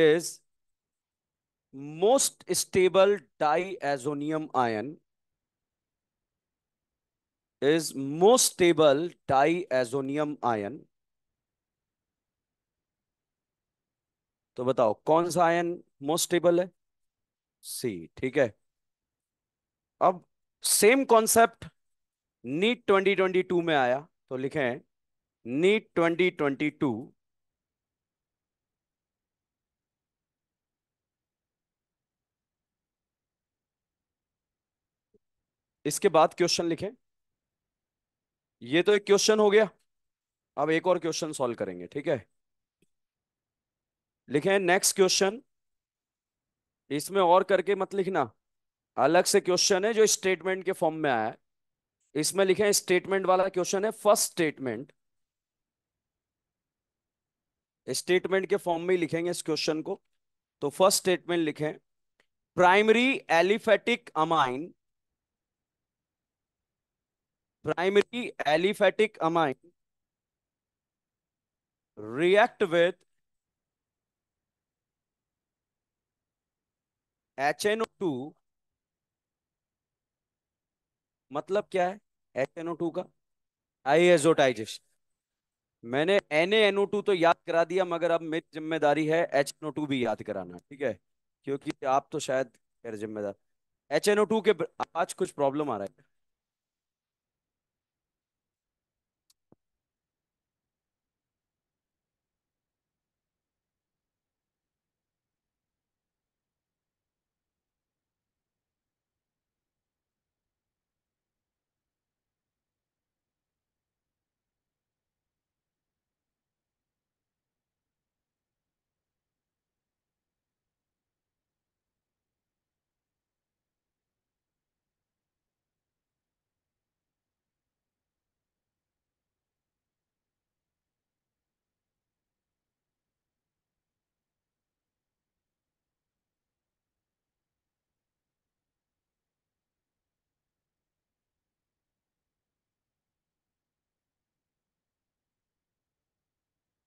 is most stable diazonium ion is most stable diazonium ion तो बताओ कौन सा आयन मोस्ट स्टेबल है सी ठीक है अब same concept NEET twenty twenty two में आया तो लिखे नीट ट्वेंटी ट्वेंटी टू इसके बाद क्वेश्चन लिखें ये तो एक क्वेश्चन हो गया अब एक और क्वेश्चन सॉल्व करेंगे ठीक है लिखे नेक्स्ट क्वेश्चन इसमें और करके मत लिखना अलग से क्वेश्चन है जो स्टेटमेंट के फॉर्म में आया है इसमें लिखे स्टेटमेंट वाला क्वेश्चन है फर्स्ट स्टेटमेंट स्टेटमेंट के फॉर्म में ही लिखेंगे इस क्वेश्चन को तो फर्स्ट स्टेटमेंट लिखें primary aliphatic amine primary aliphatic amine react with HNO2 मतलब क्या है HNO2 का आई एजोटाइजेशन मैंने NaNO2 तो याद करा दिया मगर अब मेरी जिम्मेदारी है HNO2 भी याद कराना ठीक है क्योंकि आप तो शायद जिम्मेदार HNO2 के आज कुछ प्रॉब्लम आ रहा है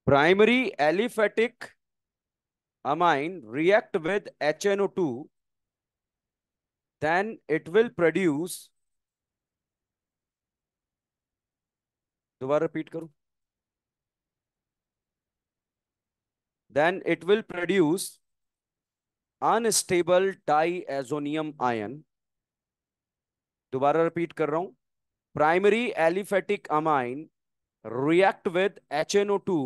primary aliphatic amine react with HNO2, then it will produce दोबारा रिपीट करूं then it will produce unstable diazonium ion दोबारा रिपीट कर रहा हूं primary aliphatic amine react with HNO2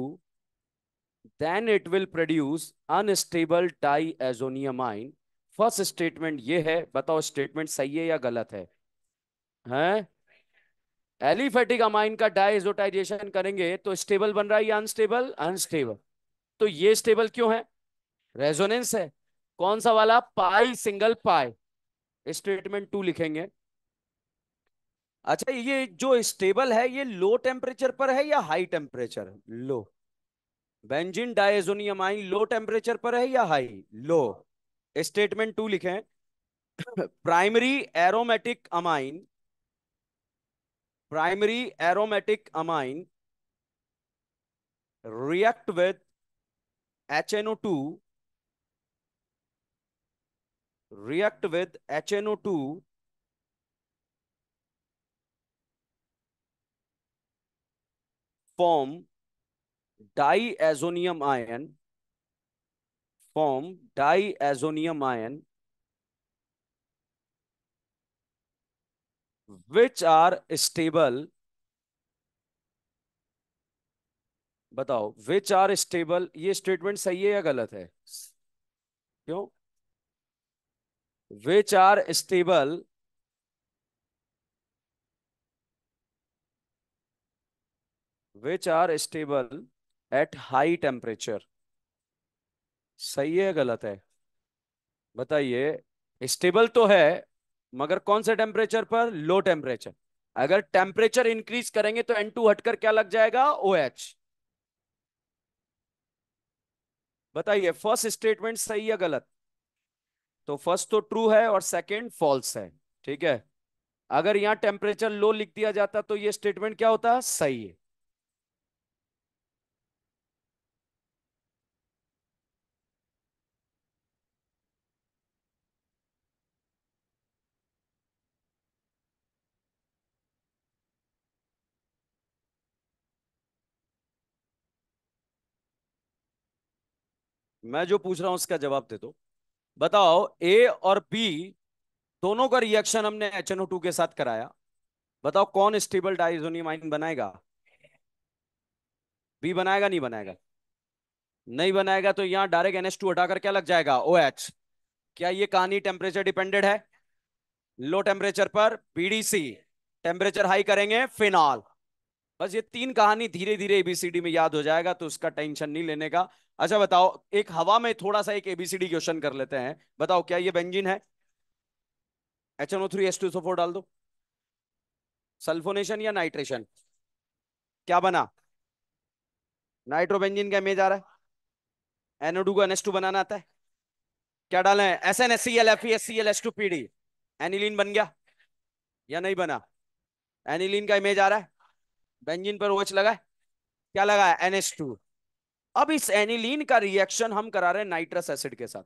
then it will produce unstable diazoniamine First statement ये है बताओ statement सही है या गलत है हैं एलिफेटिक अमाइन का डाइजोटाइजेशन करेंगे तो स्टेबल बन रहा है या अनस्टेबल अनस्टेबल तो ये स्टेबल क्यों है रेजोनेंस है कौन सा वाला pi single pi statement two लिखेंगे अच्छा ये जो स्टेबल है ये लो टेम्परेचर पर है या high temperature low benzene diazonium ion low temperature पर है या हाई लो स्टेटमेंट टू लिखें primary aromatic amine primary aromatic amine react with HNO2 react with HNO2 form diazonium ion form diazonium ion which are stable बताओ which are stable ये statement सही है या गलत है क्यों which are stable which are stable at high temperature सही है गलत है बताइए स्टेबल तो है मगर कौन से टेम्परेचर पर लो टेम्परेचर अगर टेम्परेचर इंक्रीज करेंगे तो N2 हटकर क्या लग जाएगा ओ OH बताइए फर्स्ट स्टेटमेंट सही या गलत तो फर्स्ट तो ट्रू है और सेकंड फॉल्स है ठीक है अगर यहां टेम्परेचर लो लिख दिया जाता तो ये स्टेटमेंट क्या होता सही है मैं जो पूछ रहा हूं उसका जवाब दे दो बताओ ए और बी दोनों का रिएक्शन हमने एच के साथ कराया बताओ कौन स्टेबल डाइजोनियमाइन बनाएगा बी बनाएगा नहीं बनाएगा नहीं बनाएगा तो यहां डायरेक्ट एनएस टू हटाकर क्या लग जाएगा ओ OH. क्या ये कहानी टेम्परेचर डिपेंडेड है लो टेम्परेचर पर पीडीसी टेम्परेचर हाई करेंगे फिनॉल बस ये तीन कहानी धीरे धीरे एबीसीडी में याद हो जाएगा तो उसका टेंशन नहीं लेने का अच्छा बताओ एक हवा में थोड़ा सा एक एबीसीडी क्वेश्चन कर लेते हैं बताओ क्या ये बेंजीन है H N O three S two four डाल दो सल्फोनेशन या नाइट्रेशन क्या बना नाइट्रोबेंजीन का इमेज आ रहा है एनोडू को एनएस टू बनाना आता है क्या डाले S N S C L F S C L S two P D aniline बन गया या नहीं बना एनिलीन का इमेज आ रहा है बेंजिन पर ओएच लगा है क्या लगा है एनएस टू अब इस एनिलीन का रिएक्शन हम करा रहे हैं नाइट्रस एसिड के साथ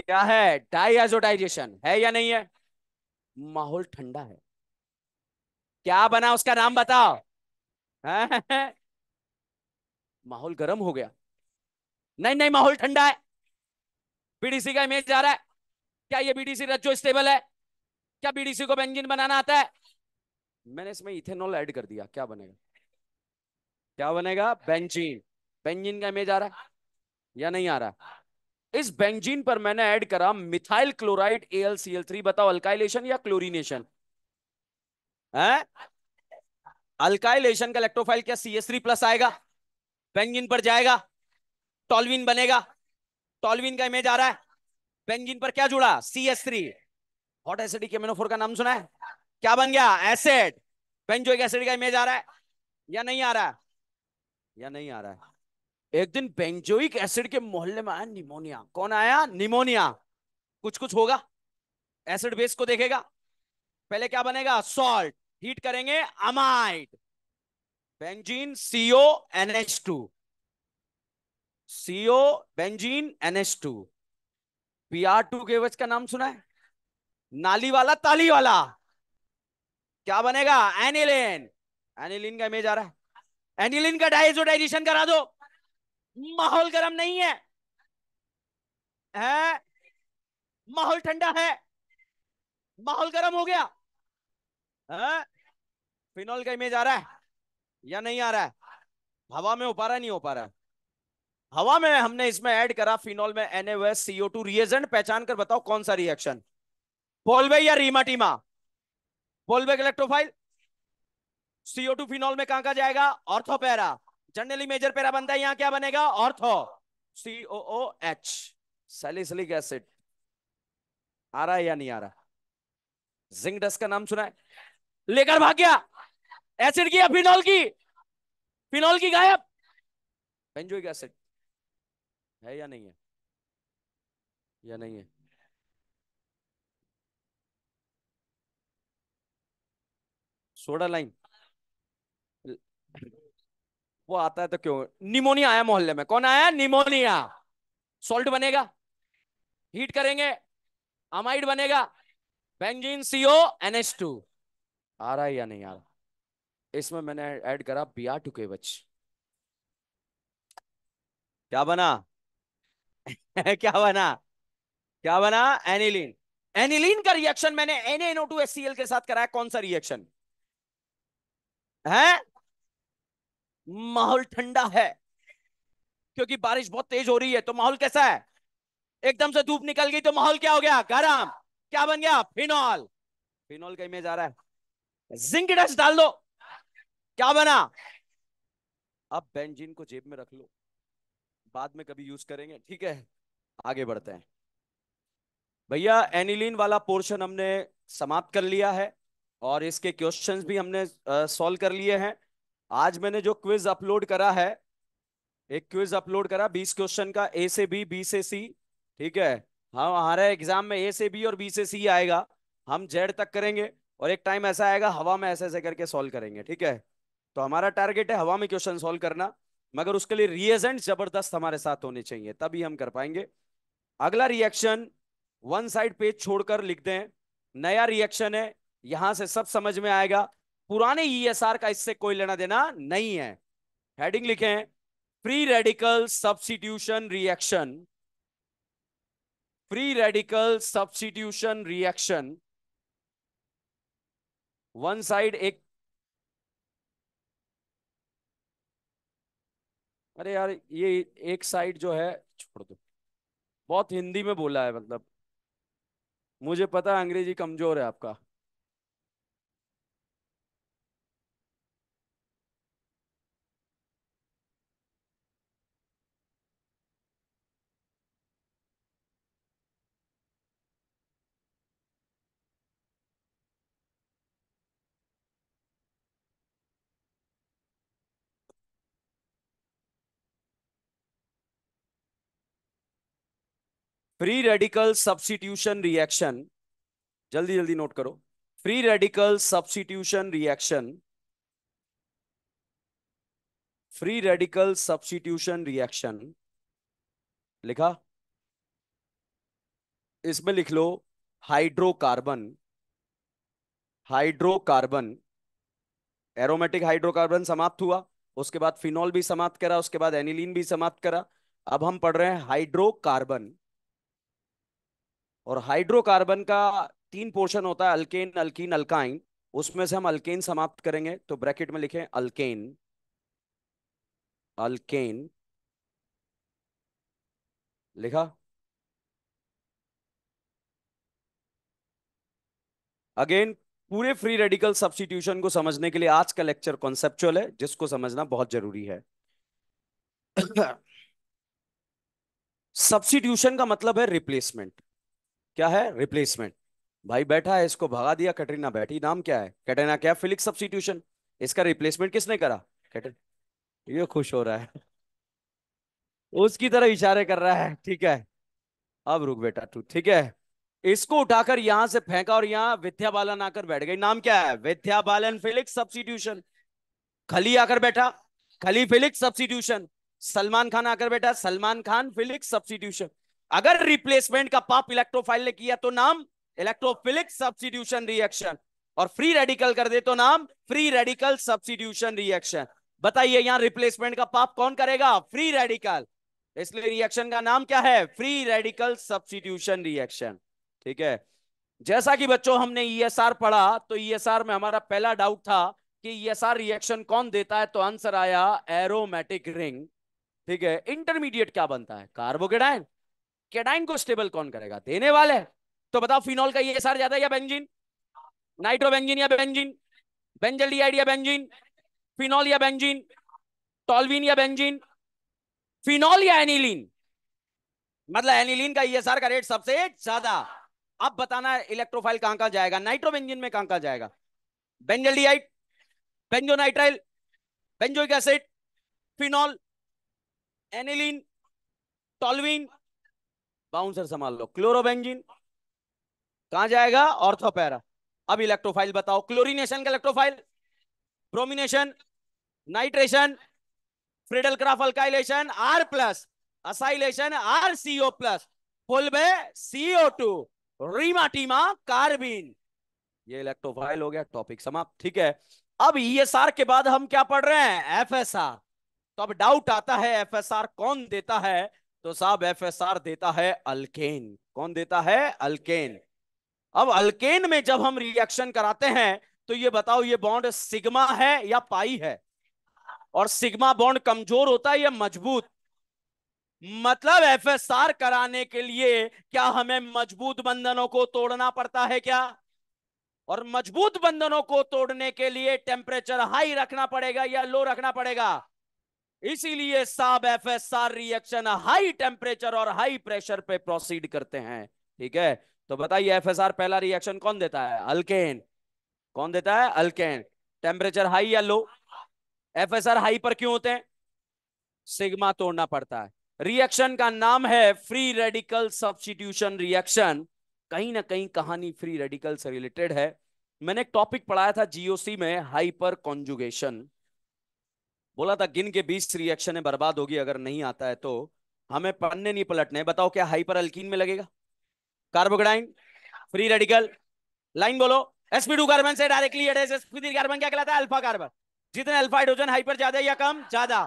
क्या है डाइजोटाइजेशन है या नहीं है माहौल ठंडा है क्या बना उसका नाम बताओ माहौल गर्म हो गया नहीं नहीं माहौल ठंडा है बीडीसी का इमेज जा रहा है क्या ये बीडीसी रज्जो स्टेबल है क्या बीडीसी को बेंजिन बनाना आता है मैंने इसमें इथेनॉल ऐड कर दिया क्या बनेगा क्या बनेगा बेंजीन बेंजीन का इमेज आ रहा है या नहीं आ रहा इस बेंजीन पर मैंने ऐड करा मिथाइल क्लोराइड AlCl3 बताओ अल्काइलेशन या क्लोरीनेशन है अल्काइलेशन का इलेक्ट्रोफाइल क्या थ्री प्लस आएगा बेंजीन पर जाएगा टॉलविन बनेगा टॉलविन का इमेज आ रहा है बेंजीन पर क्या जुड़ा थ्री हॉट एसिडिक का नाम सुना है क्या बन गया एसिड बेंजोइक एसिड का इमेज आ रहा है या नहीं आ रहा है या नहीं आ रहा है एक दिन बेंजोइक एसिड के मोहल्ले में आया निमोनिया कौन आया निमोनिया कुछ कुछ होगा एसिड बेस को देखेगा पहले क्या बनेगा सॉल्ट हीट करेंगे amide benzene CO NH two CO benzene NH two P R two गेवज का नाम सुना है नाली वाला ताली वाला क्या बनेगा एनिलिन एनिलिन का इमेज आ रहा है एनिलिन का डाइजोडाइजेशन करा दो माहौल गर्म नहीं है माहौल ठंडा है माहौल गर्म हो गया है फिनॉल का इमेज आ रहा है या नहीं आ रहा है हवा में हो पा रहा नहीं हो पा रहा हवा में हमने इसमें ऐड करा फिनॉल में एस सीओ टू रिएजेंट पहचान कर बताओ कौन सा रिएक्शन पोलवे या रीमा टीमा पोलवे इलेक्ट्रोफाइल सीओ टू फिनॉल में कहां जाएगा ortho para generally major para बनता है यहाँ क्या बनेगा ortho CO H salicylic acid आ रहा है या नहीं आ रहा जिंक डस्ट का नाम सुना है लेकर भाग गया एसिड की या फिनॉल की फिनॉल की गायब एंजोइक एसिड है या नहीं है या नहीं है सोडा लाइन वो आता है तो क्यों निमोनिया आया मोहल्ले में कौन आया निमोनिया सोल्ट बनेगा हीट करेंगे अमाइड बनेगा बेंजीन सीओ एस टू आ रहा है या नहीं आ रहा इसमें मैंने ऐड करा बी आर टू के बच क्या बना क्या बना क्या बना एनिलीन एनिलीन का रिएक्शन मैंने NO two S C L के साथ कराया कौन सा रिएक्शन है माहौल ठंडा है क्योंकि बारिश बहुत तेज हो रही है तो माहौल कैसा है एकदम से धूप निकल गई तो माहौल क्या हो गया गरम क्या बन गया फिनॉल फिनॉल का इमेज आ रहा है जिंक डस्ट डाल दो क्या बना अब बेंजीन को जेब में रख लो बाद में कभी यूज करेंगे ठीक है आगे बढ़ते हैं भैया एनिलिन वाला पोर्शन हमने समाप्त कर लिया है और इसके क्वेश्चंस भी हमने सॉल्व कर लिए हैं आज मैंने जो क्विज अपलोड करा है एक क्विज अपलोड करा बीस क्वेश्चन का ए से बी बी से सी ठीक है हम हाँ, हमारे एग्जाम में ए से बी और बी से सी आएगा हम जेड तक करेंगे और एक टाइम ऐसा आएगा हवा में ऐसे ऐसे करके सॉल्व करेंगे ठीक है तो हमारा टारगेट है हवा में क्वेश्चन सॉल्व करना मगर उसके लिए रिएजेंट जबरदस्त हमारे साथ होने चाहिए तभी हम कर पाएंगे अगला रिएक्शन वन साइड पेज छोड़कर लिख दें नया रिएक्शन है यहां से सब समझ में आएगा पुराने ईएसआर e का इससे कोई लेना देना नहीं है हेडिंग लिखे free radical substitution reaction free radical substitution reaction one side एक अरे यार ये एक साइड जो है छोड़ दो बहुत हिंदी में बोला है मतलब मुझे पता है अंग्रेजी कमजोर है आपका फ्री रेडिकल सब्सिट्यूशन रिएक्शन जल्दी जल्दी नोट करो free radical substitution reaction free radical substitution reaction लिखा इसमें लिख लो हाइड्रोकार्बन हाइड्रोकार्बन एरोमेटिक हाइड्रोकार्बन समाप्त हुआ उसके बाद फिनॉल भी समाप्त करा उसके बाद एनिलीन भी समाप्त करा अब हम पढ़ रहे हैं हाइड्रोकार्बन और हाइड्रोकार्बन का तीन पोर्शन होता है अल्केन अल्कीन अल्काइन उसमें से हम अल्केन समाप्त करेंगे तो ब्रैकेट में लिखें अल्केन अल्केन लिखा अगेन पूरे फ्री रेडिकल सब्सटीट्यूशन को समझने के लिए आज का लेक्चर कॉन्सेप्चुअल है जिसको समझना बहुत जरूरी है सब्सटीट्यूशन का मतलब है रिप्लेसमेंट क्या है रिप्लेसमेंट भाई बैठा है इसको भगा दिया कैटरीना बैठी नाम क्या है कैटरीना क्या फिलिक्स सब्सिट्यूशन इसका रिप्लेसमेंट किसने करा कैटर ये खुश हो रहा है उसकी तरह इशारे कर रहा है ठीक है अब रुक बेटा तू ठीक है इसको उठाकर यहां से फेंका और यहां विद्या बालन आकर बैठ गई नाम क्या है विद्या बालन फिलिक्स सब्सिट्यूशन खली आकर बैठा खली फिलिक्स सब्सिट्यूशन सलमान खान आकर बैठा सलमान खान फिलिक्स सब्सिट्यूशन अगर रिप्लेसमेंट का पाप इलेक्ट्रोफाइल ने किया तो नाम इलेक्ट्रोफिलिक सब्सिट्यूशन रिएक्शन और फ्री रेडिकल कर दे तो नाम फ्री रेडिकल सब्सिट्यूशन रिएक्शन बताइए यहां रिप्लेसमेंट का पाप कौन करेगा फ्री रेडिकल इसलिए रिएक्शन का नाम क्या है फ्री रेडिकल सब्सिट्यूशन रिएक्शन ठीक है जैसा कि बच्चों हमने ईएसआर e पढ़ा तो ईएसआर e में हमारा पहला डाउट था कि ईएसआर e रिएक्शन कौन देता है तो आंसर आया एरोमेटिक रिंग ठीक है इंटरमीडिएट क्या बनता है कार्बोकेडाइन केडाइन को स्टेबल कौन करेगा देने वाले तो बताओ फिनॉल का ये सार ज्यादा या बेंजीन नाइट्रोबेंजीन या बेंजीन बेंजल डीआईड या बेंजीन फिनॉल या बेंजीन टॉलविन या बेंजीन फिनॉल या एनिलीन मतलब एनिलीन का ईएसआर का रेट सबसे ज्यादा अब बताना इलेक्ट्रोफाइल कहां कहां जाएगा नाइट्रो नाइट्रोबेंजीन में कहां कहां जाएगा benzaldehyde benzonitrile benzoic acid phenol aniline toluene bouncer संभाल लो क्लोरोबेंजीन कहा जाएगा ऑर्थोपैरा अब इलेक्ट्रोफाइल बताओ क्लोरिनेशन का electrophile bromination nitration Friedel Crafts alkylation R plus acylation R CO plus फुल बे सीओ टू रीमाटीमा कार्बिन ये इलेक्ट्रोफाइल हो गया टॉपिक समाप्त ठीक है अब ईएसआर के बाद हम क्या पढ़ रहे हैं एफएसआर तो अब डाउट आता है एफएसआर कौन देता है तो साहब एफ एस आर देता है अल्केन कौन देता है अल्केन अब अल्केन में जब हम रिएक्शन कराते हैं तो ये बताओ ये बॉन्ड सिग्मा है या पाई है और सिग्मा बॉन्ड कमजोर होता है या मजबूत मतलब एफ एस आर कराने के लिए क्या हमें मजबूत बंधनों को तोड़ना पड़ता है क्या और मजबूत बंधनों को तोड़ने के लिए टेम्परेचर हाई रखना पड़ेगा या लो रखना पड़ेगा इसीलिए साब F S R reaction high temperature और हाई प्रेशर पे प्रोसीड करते हैं ठीक है तो बताइए एफ एस आर पहला रिएक्शन कौन देता है अल्केन कौन देता है अल्केन टेम्परेचर हाई या low F S R high पर क्यों होते हैं सिग्मा तोड़ना पड़ता है रिएक्शन का नाम है फ्री रेडिकल सब्सटीट्यूशन रिएक्शन कहीं ना कहीं कहानी फ्री रेडिकल से रिलेटेड है मैंने एक टॉपिक पढ़ाया था जीओसी में हाइपर कॉन्जुगेशन बोला था गिन के बीस रिएक्शन है बर्बाद होगी अगर नहीं आता है तो हमें पन्ने नहीं पलटने बताओ क्या हाइपर अल्किन में लगेगा कार्बोग्राइन फ्री रेडिकल लाइन बोलो एसपी टू कार्बन से डायरेक्टली कार्बन क्या कहलाता है अल्फा कार्बन जितने अल्फा हाइड्रोजन हाइपर ज्यादा या कम ज्यादा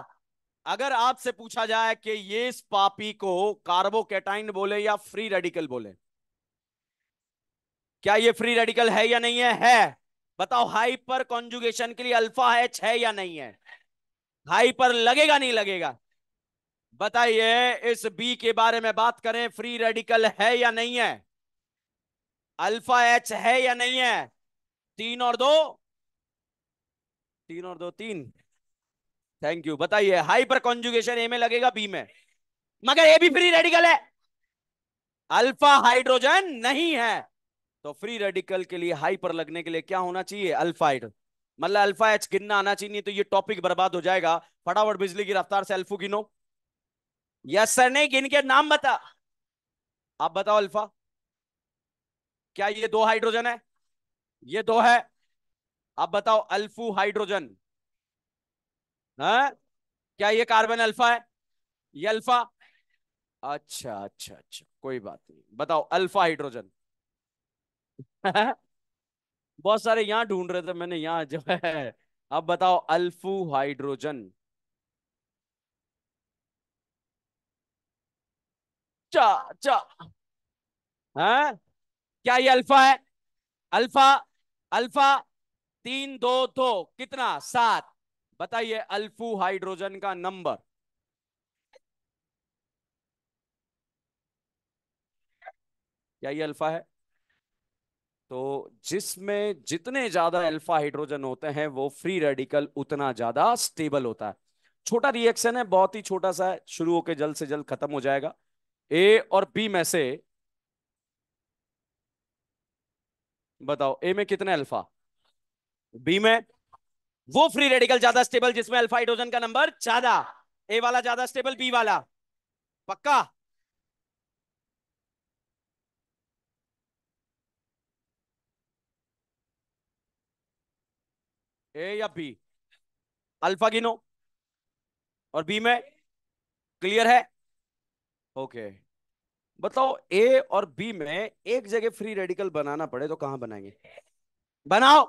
अगर आपसे पूछा जाए कि ये पापी को कार्बोकेटाइन बोले या फ्री रेडिकल बोले क्या ये फ्री रेडिकल है या नहीं है है बताओ हाइपर कॉन्जुगेशन के लिए अल्फा एच है या नहीं है भाई पर लगेगा नहीं लगेगा बताइए इस बी के बारे में बात करें फ्री रेडिकल है या नहीं है अल्फा एच है या नहीं है तीन और दो तीन और दो तीन थैंक यू बताइए हाइपर कॉन्जुगेशन ए में लगेगा बी में मगर ए भी फ्री रेडिकल है अल्फा हाइड्रोजन नहीं है तो फ्री रेडिकल के लिए हाइपर लगने के लिए क्या होना चाहिए अल्फा हाइड्रोजन मतलब अल्फा एच गिनना आना चाहिए तो ये टॉपिक बर्बाद हो जाएगा फटाफट बिजली की रफ्तार से अल्फू गिनो यस सर नहीं गिन के नाम बता आप बताओ अल्फा क्या ये दो हाइड्रोजन है ये दो है आप बताओ अल्फू हाइड्रोजन है क्या ये कार्बन अल्फा है ये अल्फा अच्छा अच्छा अच्छा कोई बात नहीं बताओ अल्फा हाइड्रोजन बहुत सारे यहाँ ढूंढ रहे थे मैंने यहाँ जो है अब बताओ अल्फू हाइड्रोजन चा चा है हाँ? क्या ये अल्फा है अल्फा अल्फा तीन दो दो कितना सात बताइए अल्फू हाइड्रोजन का नंबर क्या ये अल्फा है तो जिसमें जितने ज्यादा अल्फा हाइड्रोजन होते हैं वो फ्री रेडिकल उतना ज्यादा स्टेबल होता है छोटा रिएक्शन है बहुत ही छोटा सा है शुरू होकर जल्द से जल्द खत्म हो जाएगा ए और बी में से बताओ ए में कितने अल्फा बी में वो फ्री रेडिकल ज्यादा स्टेबल जिसमें अल्फा हाइड्रोजन का नंबर ज्यादा ए वाला ज्यादा स्टेबल बी वाला पक्का ए या बी अल्फा गिनो और बी में क्लियर है ओके बताओ ए और बी में एक जगह फ्री रेडिकल बनाना पड़े तो कहां बनाएंगे बनाओ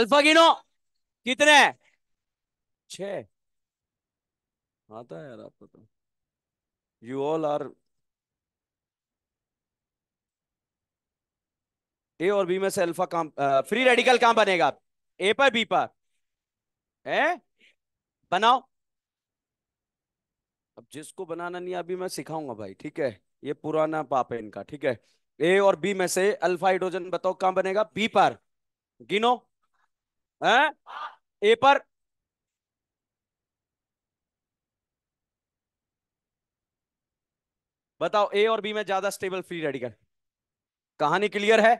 अल्फा गिनो कितने छ आता है यार आपको तो यू ऑल आर ए और बी में से अल्फा कहां फ्री रेडिकल कहां बनेगा आप ए पर बी पर है बनाओ अब जिसको बनाना नहीं अभी मैं सिखाऊंगा भाई ठीक है ये पुराना पाप है इनका ठीक है ए और बी में से अल्फा हाइड्रोजन बताओ कहां बनेगा बी पर गिनो है ए पर बताओ ए और बी में ज्यादा स्टेबल फ्री रेडिकल कहानी क्लियर है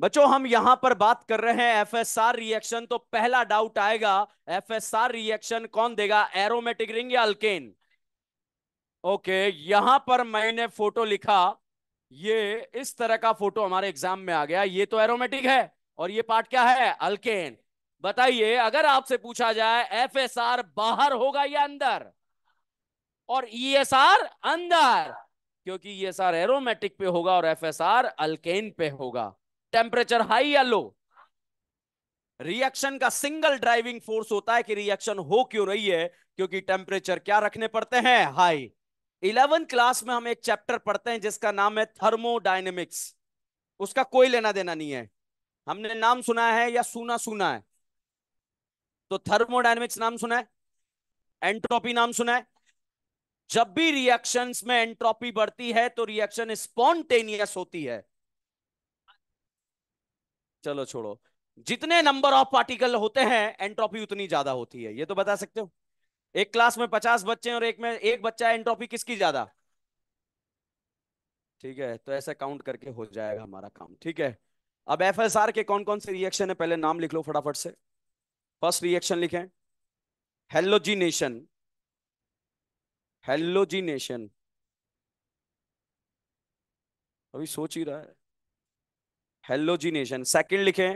बच्चों हम यहां पर बात कर रहे हैं एफ एस आर रिएक्शन तो पहला डाउट आएगा एफ एस आर रिएक्शन कौन देगा एरोमेटिक रिंग या अल्केन ओके यहां पर मैंने फोटो लिखा ये इस तरह का फोटो हमारे एग्जाम में आ गया ये तो एरोमेटिक है और ये पार्ट क्या है अल्केन बताइए अगर आपसे पूछा जाए एफ एस आर बाहर होगा या अंदर और ई एस आर अंदर क्योंकि ई एस आर एरोमेटिक पे होगा और एफ एस आर अल्केन पे होगा टेम्परेचर हाई या लो रिएक्शन का सिंगल ड्राइविंग फोर्स होता है कि रिएक्शन हो क्यों रही है क्योंकि टेम्परेचर क्या रखने पड़ते हैं हाई इलेवन क्लास में हम एक चैप्टर पढ़ते हैं जिसका नाम है थर्मोडाइनमिक्स उसका कोई लेना देना नहीं है हमने नाम सुना है या सुना सुना है तो थर्मोडाइनमिक्स नाम सुना है एंट्रोपी नाम सुना है जब भी रिएक्शंस में एंट्रोपी बढ़ती है तो रिएक्शन स्पॉन्टेनियस होती है चलो छोड़ो जितने नंबर ऑफ पार्टिकल होते हैं एंट्रोपी उतनी ज्यादा होती है ये तो बता सकते हो एक क्लास में पचास बच्चे और एक में एक बच्चा एंट्रोपी किसकी ज्यादा ठीक है तो ऐसा काउंट करके हो जाएगा हमारा काम ठीक है अब एफ एस आर के कौन कौन से रिएक्शन है पहले नाम लिख लो फटाफट से फर्स्ट रिएक्शन लिखे हेलोजीनेशन हेलोजीनेशन अभी सोच ही रहा है हेलोजिनेशन सेकंड लिखे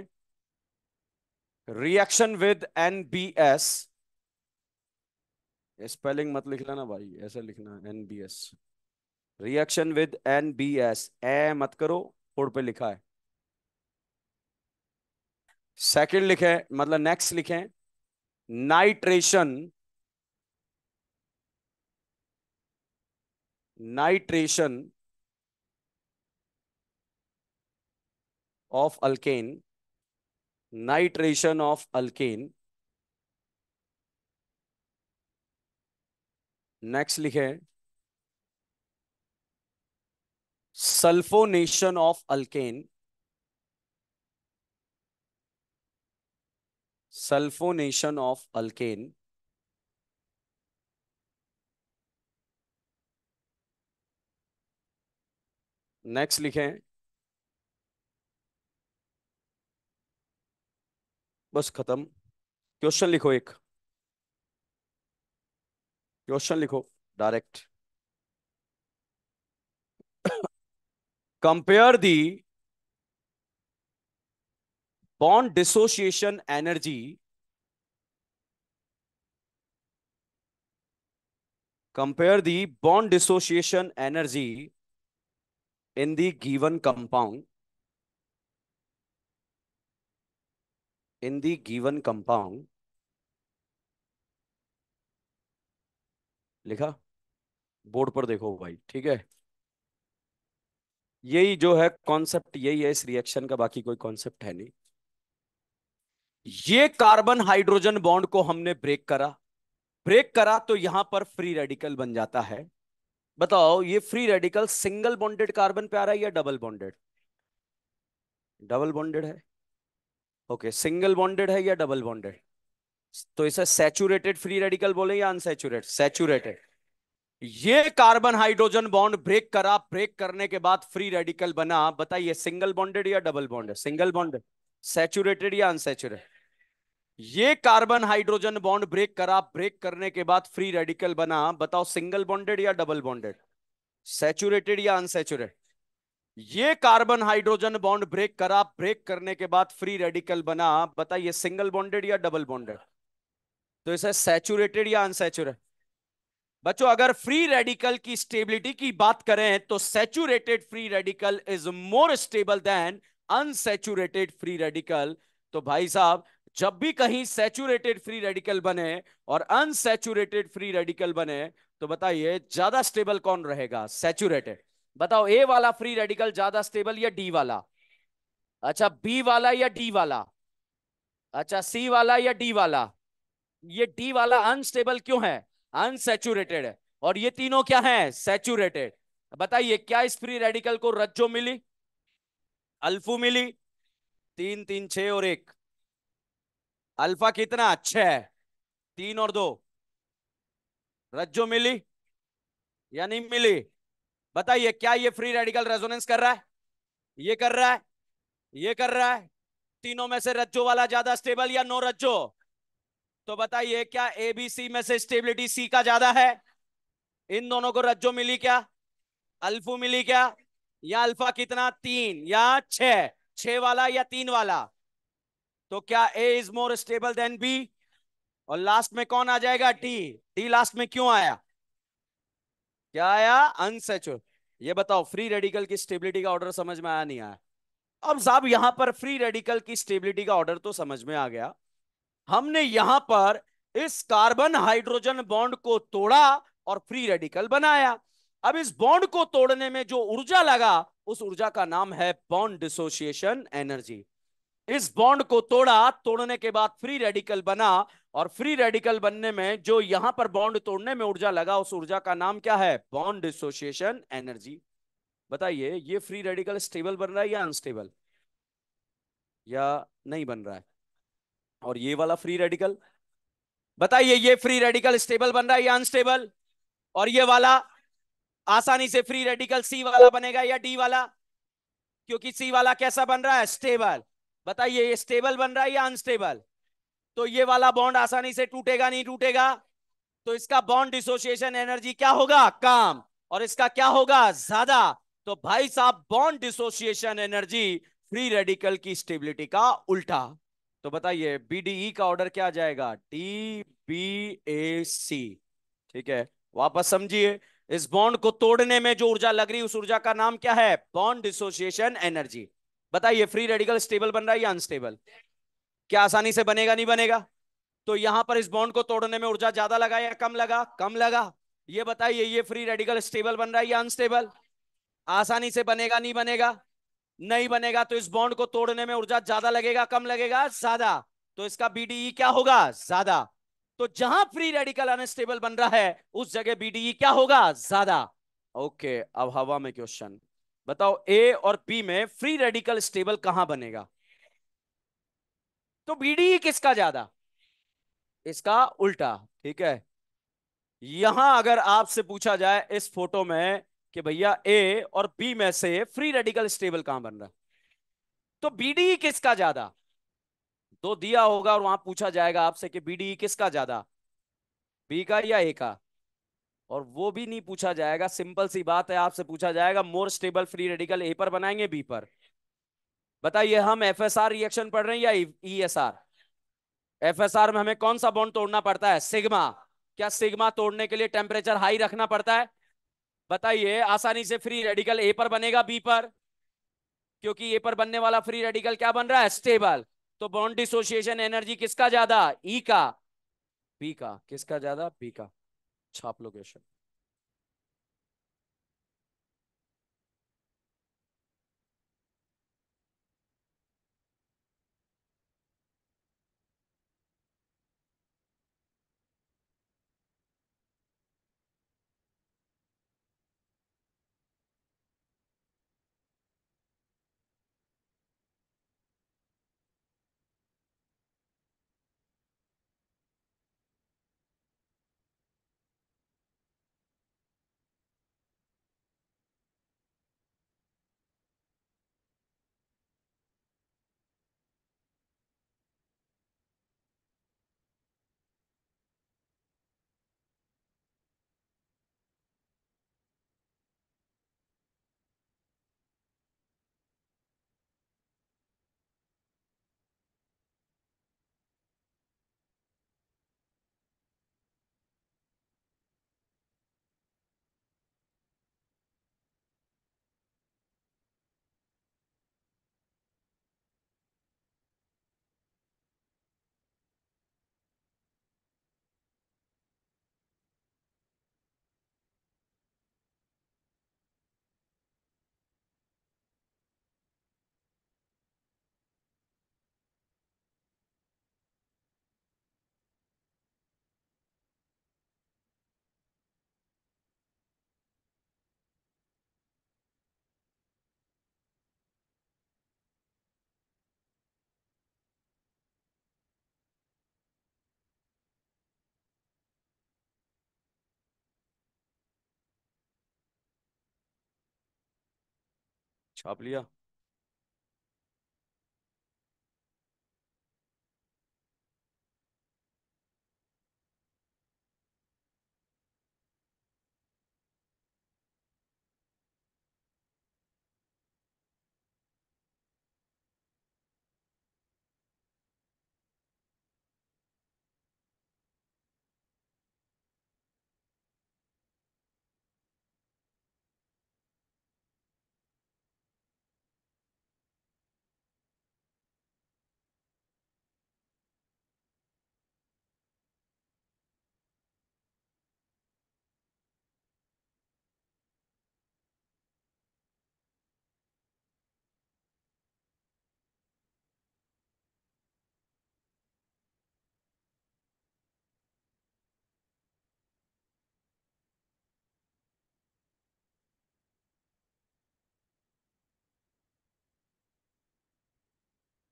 reaction with N B S spelling मत लिख लेना भाई ऐसा लिखना N B S reaction with N B S ए मत करो फोर्ड पे लिखा है सेकंड लिखे मतलब नेक्स्ट लिखे nitration nitration of alkane, nitration of alkane. Next लिखे sulphonation of alkane sulphonation of alkane next लिखें बस खत्म क्वेश्चन लिखो एक क्वेश्चन लिखो direct compare the bond dissociation energy compare the bond dissociation energy in the given compound in the given compound लिखा board पर देखो भाई ठीक है यही जो है कॉन्सेप्ट यही है इस रिएक्शन का बाकी कोई कॉन्सेप्ट है नहीं ये कार्बन हाइड्रोजन बॉन्ड को हमने ब्रेक करा ब्रेक करा तो यहां पर फ्री रेडिकल बन जाता है बताओ ये free radical single bonded carbon पे आ रहा है या डबल बॉन्डेड डबल बॉन्डेड है ओके सिंगल बॉन्डेड है या डबल बॉन्डेड तो इसे सैचुरेटेड फ्री रेडिकल बोले या अनसेचुरेट सैचुरेटेड ये कार्बन हाइड्रोजन बॉन्ड ब्रेक करा ब्रेक करने के बाद फ्री रेडिकल बना बताइए सिंगल बॉन्डेड या double bonded single bonded saturated या अनसेचुरेट ये कार्बन हाइड्रोजन बॉन्ड ब्रेक करा ब्रेक करने के बाद फ्री रेडिकल बना बताओ सिंगल बॉन्डेड या डबल बॉन्डेड सैचुरेटेड या अनसेचुरेट ये कार्बन हाइड्रोजन बॉन्ड ब्रेक करा ब्रेक करने के बाद फ्री रेडिकल बना बताइए सिंगल बॉन्डेड या डबल बॉन्डेड तो इसे सैचुरेटेड या अनसेचुरेट बच्चों अगर फ्री रेडिकल की स्टेबिलिटी की बात करें तो saturated free radical is more stable than unsaturated free radical तो भाई साहब जब भी कहीं सैचुरेटेड फ्री रेडिकल बने और अनसेचुरेटेड फ्री रेडिकल बने तो बताइए ज्यादा स्टेबल कौन रहेगा सैचुरेटेड बताओ ए वाला फ्री रेडिकल ज्यादा स्टेबल या डी वाला अच्छा बी वाला या डी वाला अच्छा सी वाला या डी वाला ये डी वाला अनस्टेबल क्यों है अनसेचुरेटेड है और ये तीनों क्या है सेचुरेटेड बताइए क्या इस फ्री रेडिकल को रज्जो मिली अल्फू मिली तीन तीन छ और एक अल्फा कितना है तीन और दो रज्जो मिली या नहीं मिली बताइए क्या ये फ्री रेडिकल रेजोनेंस कर रहा है ये कर रहा है ये कर रहा है तीनों में से रज्जो वाला ज्यादा स्टेबल या नो रज्जो तो बताइए क्या ए बी सी में से स्टेबिलिटी सी का ज्यादा है इन दोनों को रज्जो मिली क्या अल्फू मिली क्या या अल्फा कितना तीन या छह छह वाला या तीन वाला तो क्या A is more stable than B और लास्ट में कौन आ जाएगा टी टी लास्ट में क्यों आया क्या आया अनसेचुर ये बताओ फ्री रेडिकल की स्टेबिलिटी का ऑर्डर समझ में आया नहीं आया अब साहब यहां पर फ्री रेडिकल की स्टेबिलिटी का ऑर्डर तो समझ में आ गया हमने यहां पर इस कार्बन हाइड्रोजन बॉन्ड को तोड़ा और फ्री रेडिकल बनाया अब इस बॉन्ड को तोड़ने में जो ऊर्जा लगा उस ऊर्जा का नाम है बॉन्ड डिसोसिएशन एनर्जी इस बॉन्ड को तोड़ा तोड़ने के बाद फ्री रेडिकल बना और फ्री रेडिकल बनने में जो यहां पर बॉन्ड तोड़ने में ऊर्जा लगा उस ऊर्जा का नाम क्या है बॉन्ड एसोसिएशन एनर्जी बताइए ये फ्री रेडिकल स्टेबल बन रहा है या अनस्टेबल या नहीं बन रहा है और ये वाला फ्री रेडिकल बताइए ये फ्री रेडिकल स्टेबल बन रहा है या अनस्टेबल और ये वाला आसानी से फ्री रेडिकल सी वाला बनेगा या डी वाला क्योंकि सी वाला कैसा बन रहा है स्टेबल बताइए ये स्टेबल बन रहा है या अनस्टेबल तो ये वाला बॉन्ड आसानी से टूटेगा नहीं टूटेगा तो इसका बॉन्ड डिसोसिएशन एनर्जी क्या होगा काम और इसका क्या होगा ज्यादा तो भाई साहब bond dissociation energy free radical की स्टेबिलिटी का उल्टा तो बताइए बीडीई e का ऑर्डर क्या जाएगा डी बी ए सी ठीक है वापस समझिए इस बॉन्ड को तोड़ने में जो ऊर्जा लग रही है उस ऊर्जा का नाम क्या है बॉन्ड डिसोसिएशन एनर्जी बताइए फ्री रेडिकल स्टेबल बन रहा है या अनस्टेबल क्या आसानी से बनेगा नहीं बनेगा तो यहां पर इस बॉन्ड को तोड़ने में ऊर्जा ज्यादा लगा या कम लगा कम लगा ये बताइए ये फ्री रेडिकल स्टेबल बन रहा है या अनस्टेबल आसानी से बनेगा नहीं बनेगा नहीं बनेगा तो इस बॉन्ड को तोड़ने में ऊर्जा ज्यादा लगेगा कम लगेगा ज्यादा तो इसका बीडीई e क्या होगा ज्यादा तो जहां फ्री रेडिकल अनस्टेबल बन रहा है उस जगह बीडीई e क्या होगा ज्यादा ओके अब हवा में क्वेश्चन बताओ ए और पी में फ्री रेडिकल स्टेबल कहां बनेगा तो बीडी किसका ज्यादा इसका उल्टा ठीक है यहां अगर आपसे पूछा जाए इस फोटो में कि भैया ए और बी में से फ्री रेडिकल स्टेबल कहां बन रहा तो बीडी किसका ज्यादा तो दिया होगा और वहां पूछा जाएगा आपसे कि बीडी किसका ज्यादा बी का या ए का और वो भी नहीं पूछा जाएगा सिंपल सी बात है आपसे पूछा जाएगा more stable free radical A पर बनाएंगे बी पर बताइए हम एफ एस आर रिएक्शन पढ़ रहे हैं या E S R F S R में हमें कौन सा बॉन्ड तोड़ना पड़ता है सिग्मा क्या सिग्मा तोड़ने के लिए टेम्परेचर हाई रखना पड़ता है बताइए आसानी से फ्री रेडिकल ए पर बनेगा बी पर क्योंकि ए पर बनने वाला फ्री रेडिकल क्या बन रहा है स्टेबल तो बॉन्ड डिसोसिएशन एनर्जी किसका ज्यादा ई e का बी का किसका ज्यादा बी का छाप अच्छा, लोकेशन छाप लिया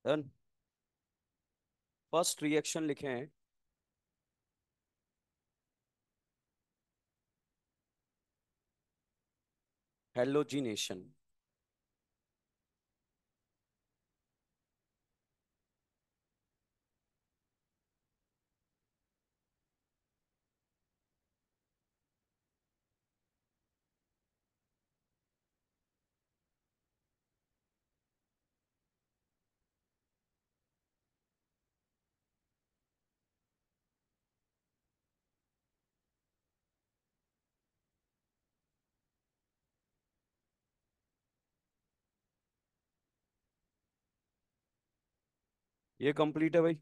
डन फर्स्ट रिएक्शन लिखे हैं हेलोजिनेशन ये कंप्लीट है भाई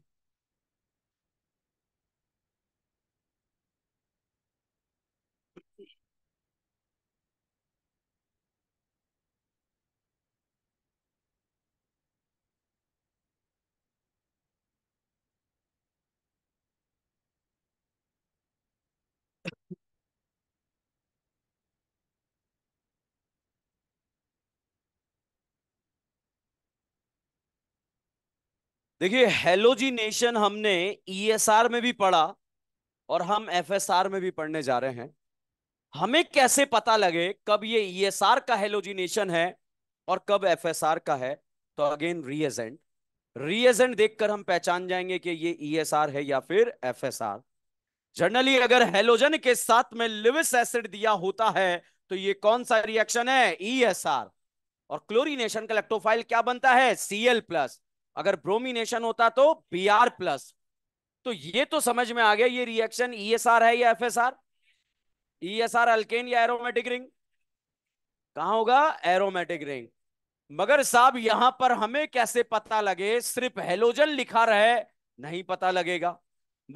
देखिए नेशन हमने ईएसआर e में भी पढ़ा और हम एफएसआर में भी पढ़ने जा रहे हैं हमें कैसे पता लगे कब ये ईएसआर e का हेलोजी नेशन है और कब एफएसआर का है तो अगेन रिएजेंट रिएजेंट देखकर हम पहचान जाएंगे कि ये ईएसआर e है या फिर एफएसआर जनरली अगर हेलोजन के साथ में लिविस एसिड दिया होता है तो ये कौन सा रिएक्शन है ईएसआर और क्लोरीनेशन का इलेक्ट्रोफाइल क्या बनता है सीएल प्लस अगर ब्रोमिनेशन होता तो बी आर प्लस तो ये तो समझ में आ गया ये रिएक्शन ई एस आर है या F S R E S R alkane या एरोमेटिक रिंग कहा होगा एरोमेटिक रिंग मगर साहब यहां पर हमें कैसे पता लगे सिर्फ हेलोजन लिखा रहे नहीं पता लगेगा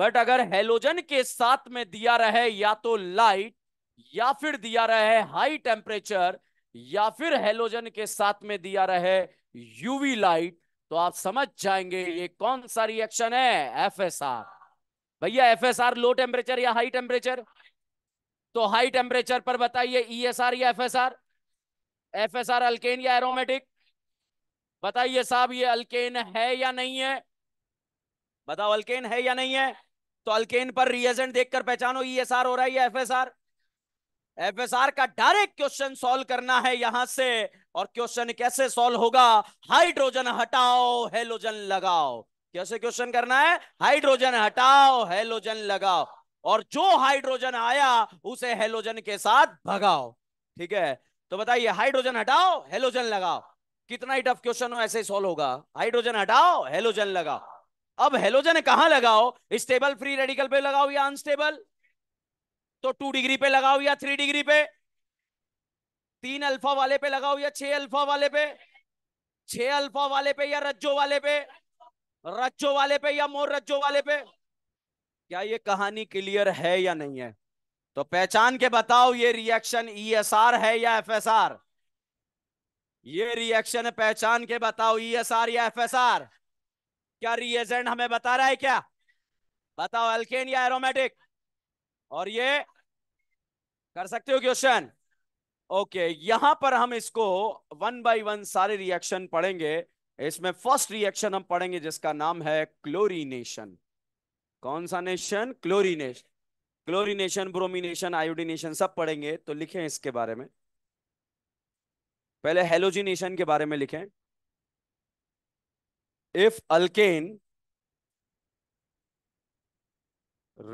बट अगर हेलोजन के साथ में दिया रहे या तो लाइट या फिर दिया रहे हाई टेम्परेचर या फिर हेलोजन के साथ में दिया रहे यूवी लाइट तो आप समझ जाएंगे ये कौन सा रिएक्शन है एफ एस आर भैया F S R low temperature या हाई टेम्परेचर तो हाई टेम्परेचर पर बताइए ई एस आर या F S R F S R alkane या एरोमेटिक बताइए साहब ये अल्केन है या नहीं है बताओ अल्केन है या नहीं है तो अल्केन पर रिएजेंट देखकर पहचानो ईएसआर e हो रहा है या एफएसआर एफएसआर का डायरेक्ट क्वेश्चन सॉल्व करना है यहां से और क्वेश्चन कैसे सॉल्व होगा हाइड्रोजन हटाओ हेलोजन लगाओ कैसे क्वेश्चन करना है हाइड्रोजन हटाओ हेलोजन लगाओ और जो हाइड्रोजन आया उसे हेलोजन के साथ भगाओ ठीक है तो बताइए हाइड्रोजन हटाओ हेलोजन लगाओ कितना ही टफ क्वेश्चन हो ऐसे सॉल्व होगा हाइड्रोजन हटाओ हेलोजन लगाओ अब हेलोजन कहां लगाओ स्टेबल फ्री रेडिकल पे लगाओ या अनस्टेबल तो टू डिग्री पे लगाओ या थ्री डिग्री पे तीन अल्फा वाले पे लगाओ या छह अल्फा वाले पे छह अल्फा वाले पे या रज्जो वाले पे रज्जो वाले पे या मोर रज्जो वाले पे क्या ये कहानी क्लियर है या नहीं है तो पहचान के बताओ ये रिएक्शन ई एस आर है या एफ एस आर ये रिएक्शन पहचान के बताओ ई एस आर या एफ एस आर क्या रिएजेंट हमें बता रहा है क्या बताओ एल्केन या एरोमेटिक और ये कर सकते हो क्वेश्चन ओके okay, यहां पर हम इसको वन बाय वन सारे रिएक्शन पढ़ेंगे इसमें फर्स्ट रिएक्शन हम पढ़ेंगे जिसका नाम है क्लोरीनेशन कौन सा नेशन क्लोरीनेशन क्लोरीनेशन ब्रोमिनेशन आयोडिनेशन सब पढ़ेंगे तो लिखें इसके बारे में पहले हेलोजिनेशन के बारे में लिखें if alkane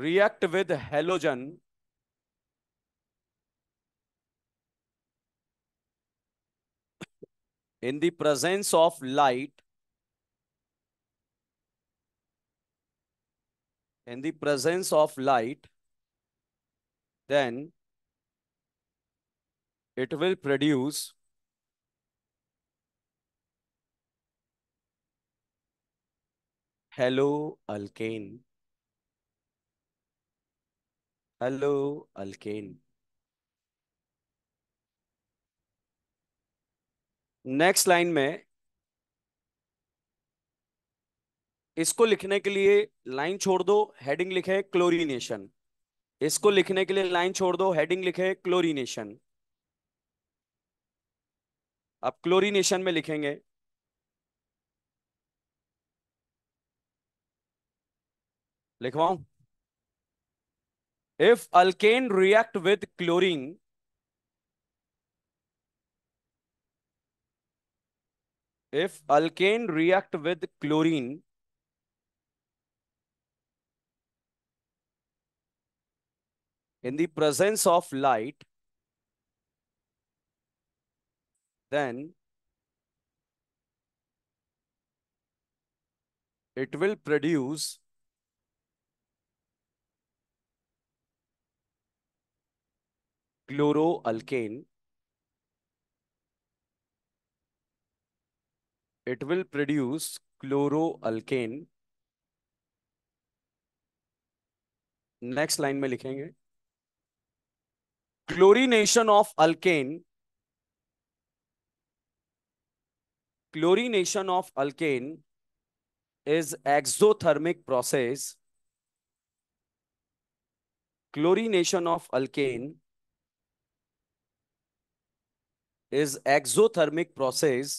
react with halogen in the presence of light, in the presence of light, then it will produce hello alkane hello alkane next line में इसको लिखने के लिए लाइन छोड़ दो हेडिंग लिखे क्लोरीनेशन इसको लिखने के लिए लाइन छोड़ दो हेडिंग लिखे क्लोरीनेशन अब क्लोरीनेशन में लिखेंगे लिखवाऊ if alkane react with chlorine if alkane react with chlorine in the presence of light, then it will produce chloroalkane will produce chloroalkane next line में लिखेंगे chlorination of alkane chlorination of alkane is exothermic process chlorination of alkane is exothermic process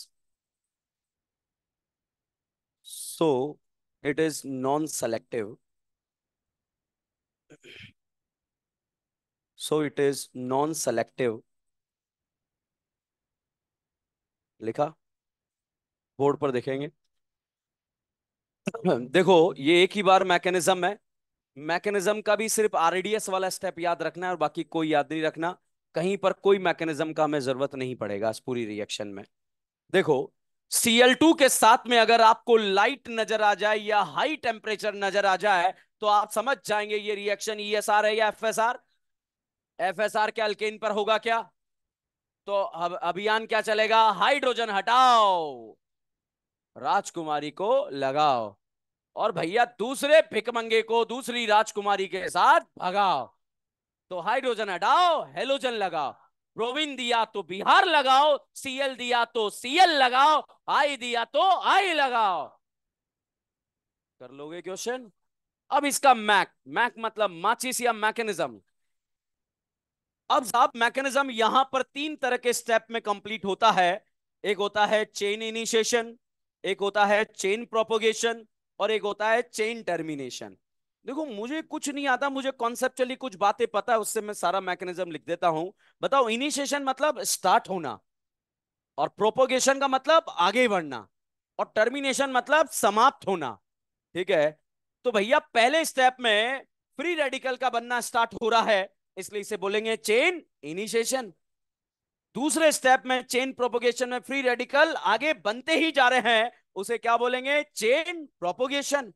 So it is non-selective. So it is non-selective. लिखा board पर देखेंगे देखो ये एक ही bar mechanism है mechanism का भी सिर्फ आरडीएस वाला स्टेप याद रखना है और बाकी कोई याद नहीं रखना कहीं पर कोई मैकेनिज्म का हमें जरूरत नहीं पड़ेगा इस पूरी रिएक्शन में देखो Cl2 के साथ में अगर आपको लाइट नजर आ जाए या हाई टेम्परेचर नजर आ जाए तो आप समझ जाएंगे ये रिएक्शन आर e है या एस आर के अल्केन पर होगा क्या तो अब अभियान क्या चलेगा हाइड्रोजन हटाओ राजकुमारी को लगाओ और भैया दूसरे भिकमंगे को दूसरी राजकुमारी के साथ भगाओ तो हाइड्रोजन हटाओ हेलोजन लगाओ रोविन दिया तो बिहार लगाओ सीएल दिया तो सीएल लगाओ आई दिया तो आई लगाओ कर लोगे क्वेश्चन अब इसका मैक मैक मतलब माचिस या मैकेनिज्म अब साहब मैकेनिज्म यहां पर तीन तरह के स्टेप में कंप्लीट होता है एक होता है चेन इनिशिएशन एक होता है चेन प्रोपोगेशन और एक होता है चेन टर्मिनेशन देखो मुझे कुछ नहीं आता मुझे कॉन्सेप्चुअली कुछ बातें पता है उससे मैं सारा मैकेनिज्म लिख देता हूं बताओ इनिशिएशन मतलब स्टार्ट होना और प्रोपोगेशन का मतलब आगे बढ़ना और टर्मिनेशन मतलब समाप्त होना ठीक है तो भैया पहले स्टेप में फ्री रेडिकल का बनना स्टार्ट हो रहा है इसलिए इसे बोलेंगे चेन इनिशिएशन दूसरे स्टेप में चेन प्रोपोगेशन में फ्री रेडिकल आगे बनते ही जा रहे हैं उसे क्या बोलेंगे चेन प्रोपोगेशन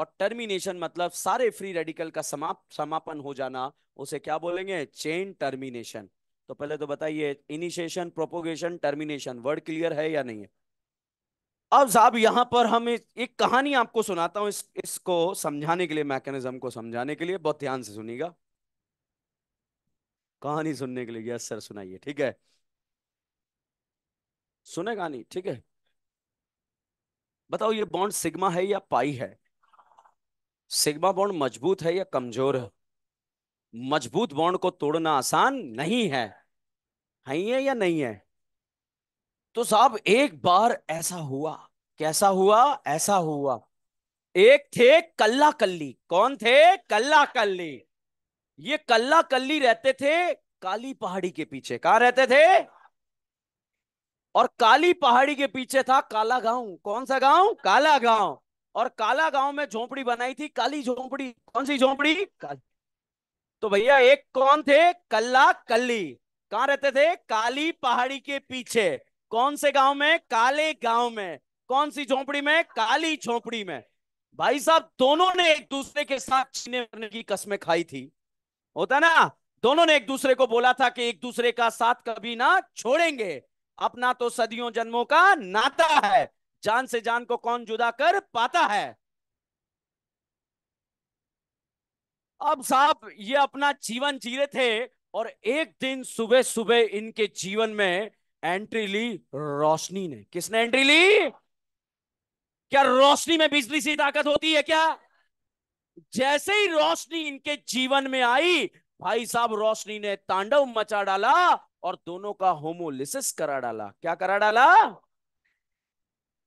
और टर्मिनेशन मतलब सारे फ्री रेडिकल का समाप समापन हो जाना उसे क्या बोलेंगे चेन टर्मिनेशन तो पहले तो बताइए initiation propagation termination word clear है या नहीं है अब साहब यहां पर हम एक कहानी आपको सुनाता हूं इस, इसको समझाने के लिए मैकेनिज्म को समझाने के लिए बहुत ध्यान से सुनिएगा कहानी सुनने के लिए यस सर सुनाइए ठीक है सुने कहानी ठीक है बताओ ये बॉन्ड सिग्मा है या पाई है सिग्मा बॉन्ड मजबूत है या कमजोर है मजबूत बॉन्ड को तोड़ना आसान नहीं है है या नहीं है तो साहब एक बार ऐसा हुआ कैसा हुआ ऐसा हुआ एक थे कल्ला कल्ली कौन थे कल्ला कल्ली ये कल्ला कल्ली रहते थे काली पहाड़ी के पीछे कहा रहते थे और काली पहाड़ी के पीछे था काला गांव कौन सा गांव काला गांव और काला गांव में झोपड़ी बनाई थी काली झोपड़ी कौन सी झोपड़ी तो भैया एक कौन थे कल्ला कल्ली कहा रहते थे काली पहाड़ी के पीछे कौन से गांव में काले गांव में कौन सी झोपड़ी में काली झोपड़ी में भाई साहब दोनों ने एक दूसरे के साथ छीने मरने की कसमें खाई थी होता ना दोनों ने एक दूसरे को बोला था कि एक दूसरे का साथ कभी ना छोड़ेंगे अपना तो सदियों जन्मों का नाता है जान से जान को कौन जुदा कर पाता है अब साहब ये अपना जीवन जी रहे थे और एक दिन सुबह सुबह इनके जीवन में एंट्री ली रोशनी ने किसने एंट्री ली क्या रोशनी में बिजली सी ताकत होती है क्या जैसे ही रोशनी इनके जीवन में आई भाई साहब रोशनी ने तांडव मचा डाला और दोनों का होमोलिसिस करा डाला क्या करा डाला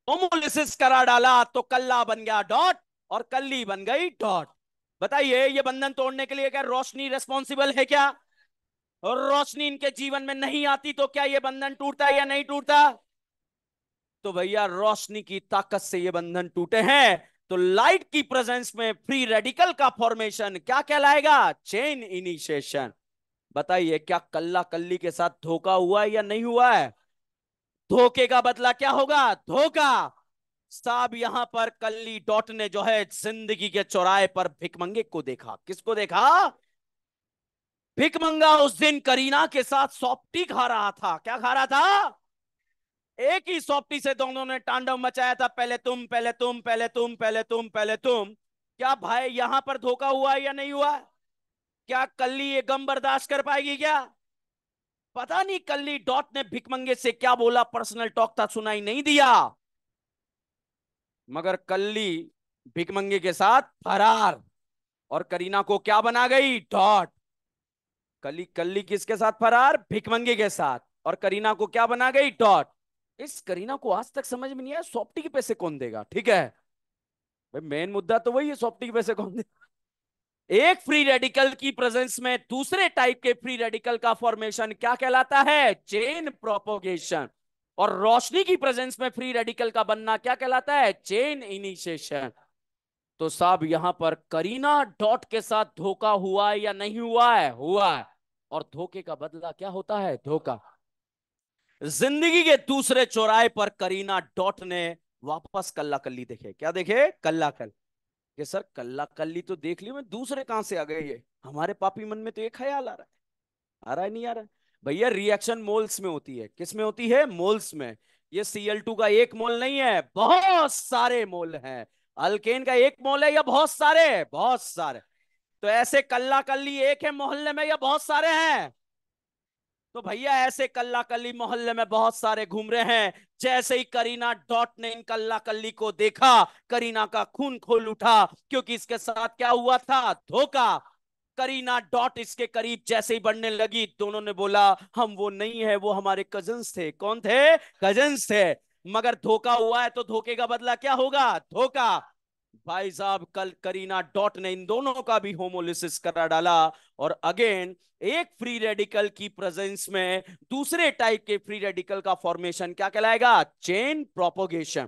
होमोलिसिस करा डाला तो कल्ला बन गया डॉट और कल्ली बन गई डॉट बताइए ये बंधन तोड़ने के लिए क्या रोशनी रेस्पॉन्सिबल है क्या और रोशनी इनके जीवन में नहीं आती तो क्या ये बंधन टूटता या नहीं टूटता तो भैया रोशनी की ताकत से ये बंधन टूटे हैं तो लाइट की प्रेजेंस में फ्री रेडिकल का फॉर्मेशन क्या कहलाएगा चेन इनिशिएशन बताइए क्या कल्ला कल्ली के साथ धोखा हुआ है या नहीं हुआ है धोखे का बदला क्या होगा धोखा साहब यहां पर कल्ली डॉट ने जो है जिंदगी के चौराहे पर भिकमंगे को देखा किसको देखा भिकमंगा उस दिन करीना के साथ सॉफ्टी खा रहा था क्या खा रहा था एक ही सॉफ्टी से दोनों ने टांडव मचाया था पहले तुम पहले तुम पहले तुम पहले तुम पहले तुम क्या भाई यहां पर धोखा हुआ या नहीं हुआ क्या कल्ली ये गम बर्दाश्त कर पाएगी क्या पता नहीं कल्ली डॉट ने भिकमंगे से क्या बोला पर्सनल टॉक था सुनाई नहीं दिया मगर कल्ली भिकमंगे के साथ फरार और करीना को क्या बना गई डॉट कल्ली कल्ली किसके साथ फरार भिकमंगे के साथ और करीना को क्या बना गई डॉट इस करीना को आज तक समझ में नहीं आया सॉफ्टी के पैसे कौन देगा ठीक है भाई मेन मुद्दा तो वही है सॉफ्टी के पैसे कौन देगा एक फ्री रेडिकल की प्रेजेंस में दूसरे टाइप के फ्री रेडिकल का फॉर्मेशन क्या कहलाता है चेन प्रोपोगेशन और रोशनी की प्रेजेंस में फ्री रेडिकल का बनना क्या कहलाता है चेन इनिशिएशन तो साहब यहां पर करीना डॉट के साथ धोखा हुआ है या नहीं हुआ है हुआ है और धोखे का बदला क्या होता है धोखा जिंदगी के दूसरे चौराहे पर करीना डॉट ने वापस कल्ला कल्ली देखे क्या देखे कल्ला कल्ला कि सर कल्ला कल्ली तो देख लियो मैं दूसरे कहां से आ गए ये हमारे पापी मन में तो ये ख्याल आ रहा है आ रहा है नहीं आ रहा है भैया रिएक्शन मोल्स में होती है किस में होती है मोल्स में ये टू का एक मोल नहीं है बहुत सारे मोल हैं अल्केन का एक मोल है या बहुत सारे बहुत सारे तो ऐसे कल्ला कल्ली एक है मोहल्ले में या बहुत सारे हैं तो भैया ऐसे कल्ला कल्ली मोहल्ले में बहुत सारे घूम रहे हैं जैसे ही करीना डॉट ने इन कल्ला कल्ली को देखा करीना का खून खोल उठा क्योंकि इसके साथ क्या हुआ था धोखा करीना डॉट इसके करीब जैसे ही बढ़ने लगी दोनों ने बोला हम वो नहीं है वो हमारे कजन्स थे कौन थे कजन्स थे मगर धोखा हुआ है तो धोखे का बदला क्या होगा धोखा भाई साहब कल करीना डॉट ने इन दोनों का भी होमोलिसिस करा डाला और अगेन एक फ्री रेडिकल की प्रेजेंस में दूसरे टाइप के फ्री रेडिकल का फॉर्मेशन क्या कहलाएगा चेन प्रोपोगेशन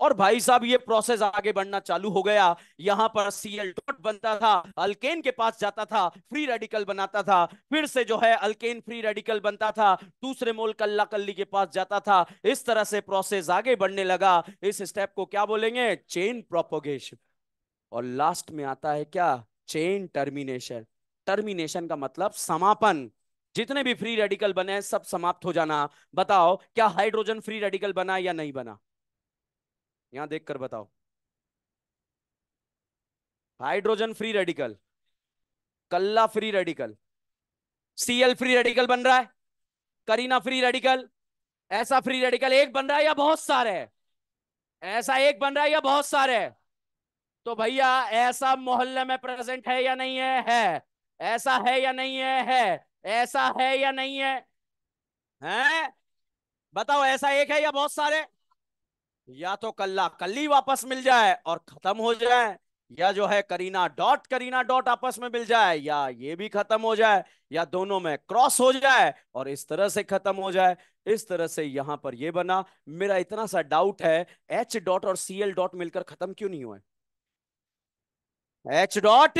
और भाई साहब ये प्रोसेस आगे बढ़ना चालू हो गया यहां पर सीएल डॉट बनता था अलकेन के पास जाता था फ्री रेडिकल बनाता था फिर से जो है अलकेन फ्री रेडिकल बनता था दूसरे मोल कल्ला कल्ली के पास जाता था इस तरह से प्रोसेस आगे बढ़ने लगा इस स्टेप को क्या बोलेंगे चेन प्रोपोगेशन और लास्ट में आता है क्या चेन टर्मिनेशन टर्मिनेशन का मतलब समापन जितने भी फ्री रेडिकल बने सब समाप्त हो जाना बताओ क्या हाइड्रोजन फ्री रेडिकल बना या नहीं बना यहां देख कर बताओ हाइड्रोजन फ्री रेडिकल कल्ला free radical CL free radical बन रहा है करीना फ्री रेडिकल ऐसा फ्री रेडिकल एक बन रहा है या बहुत सारे है ऐसा एक बन रहा है या बहुत सारे है तो भैया ऐसा मोहल्ले में प्रेजेंट है या नहीं है है ऐसा है या नहीं है है ऐसा है या नहीं है हैं बताओ ऐसा एक है या बहुत सारे या तो कल्ला कल्ली वापस मिल जाए और खत्म हो जाए या जो है करीना डॉट करीना डॉट आपस में मिल जाए या ये भी खत्म हो जाए या दोनों में क्रॉस हो जाए और इस तरह से खत्म हो जाए इस तरह से यहां पर ये बना मेरा इतना सा डाउट है एच डॉट और सी एल डॉट मिलकर खत्म क्यों नहीं हुए एच डॉट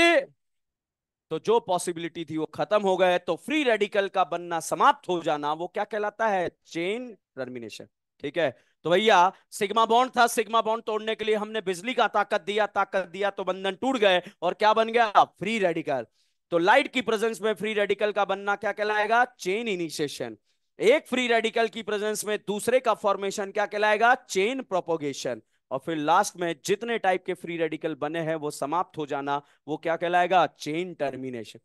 तो जो पॉसिबिलिटी थी वो खत्म हो गए तो फ्री रेडिकल का बनना समाप्त हो जाना वो क्या कहलाता है चेन टर्मिनेशन ठीक है तो भैया सिग्मा बॉन्ड था सिग्मा बॉन्ड तोड़ने के लिए हमने बिजली का ताकत दिया ताकत दिया तो बंधन टूट गए और क्या बन गया फ्री रेडिकल तो लाइट की प्रेजेंस में फ्री रेडिकल का बनना क्या कहलाएगा चेन इनिशिएशन एक फ्री रेडिकल की प्रेजेंस में दूसरे का फॉर्मेशन क्या कहलाएगा चेन प्रोपोगेशन और फिर लास्ट में जितने टाइप के फ्री रेडिकल बने हैं वो समाप्त हो जाना वो क्या कहलाएगा चेन टर्मिनेशन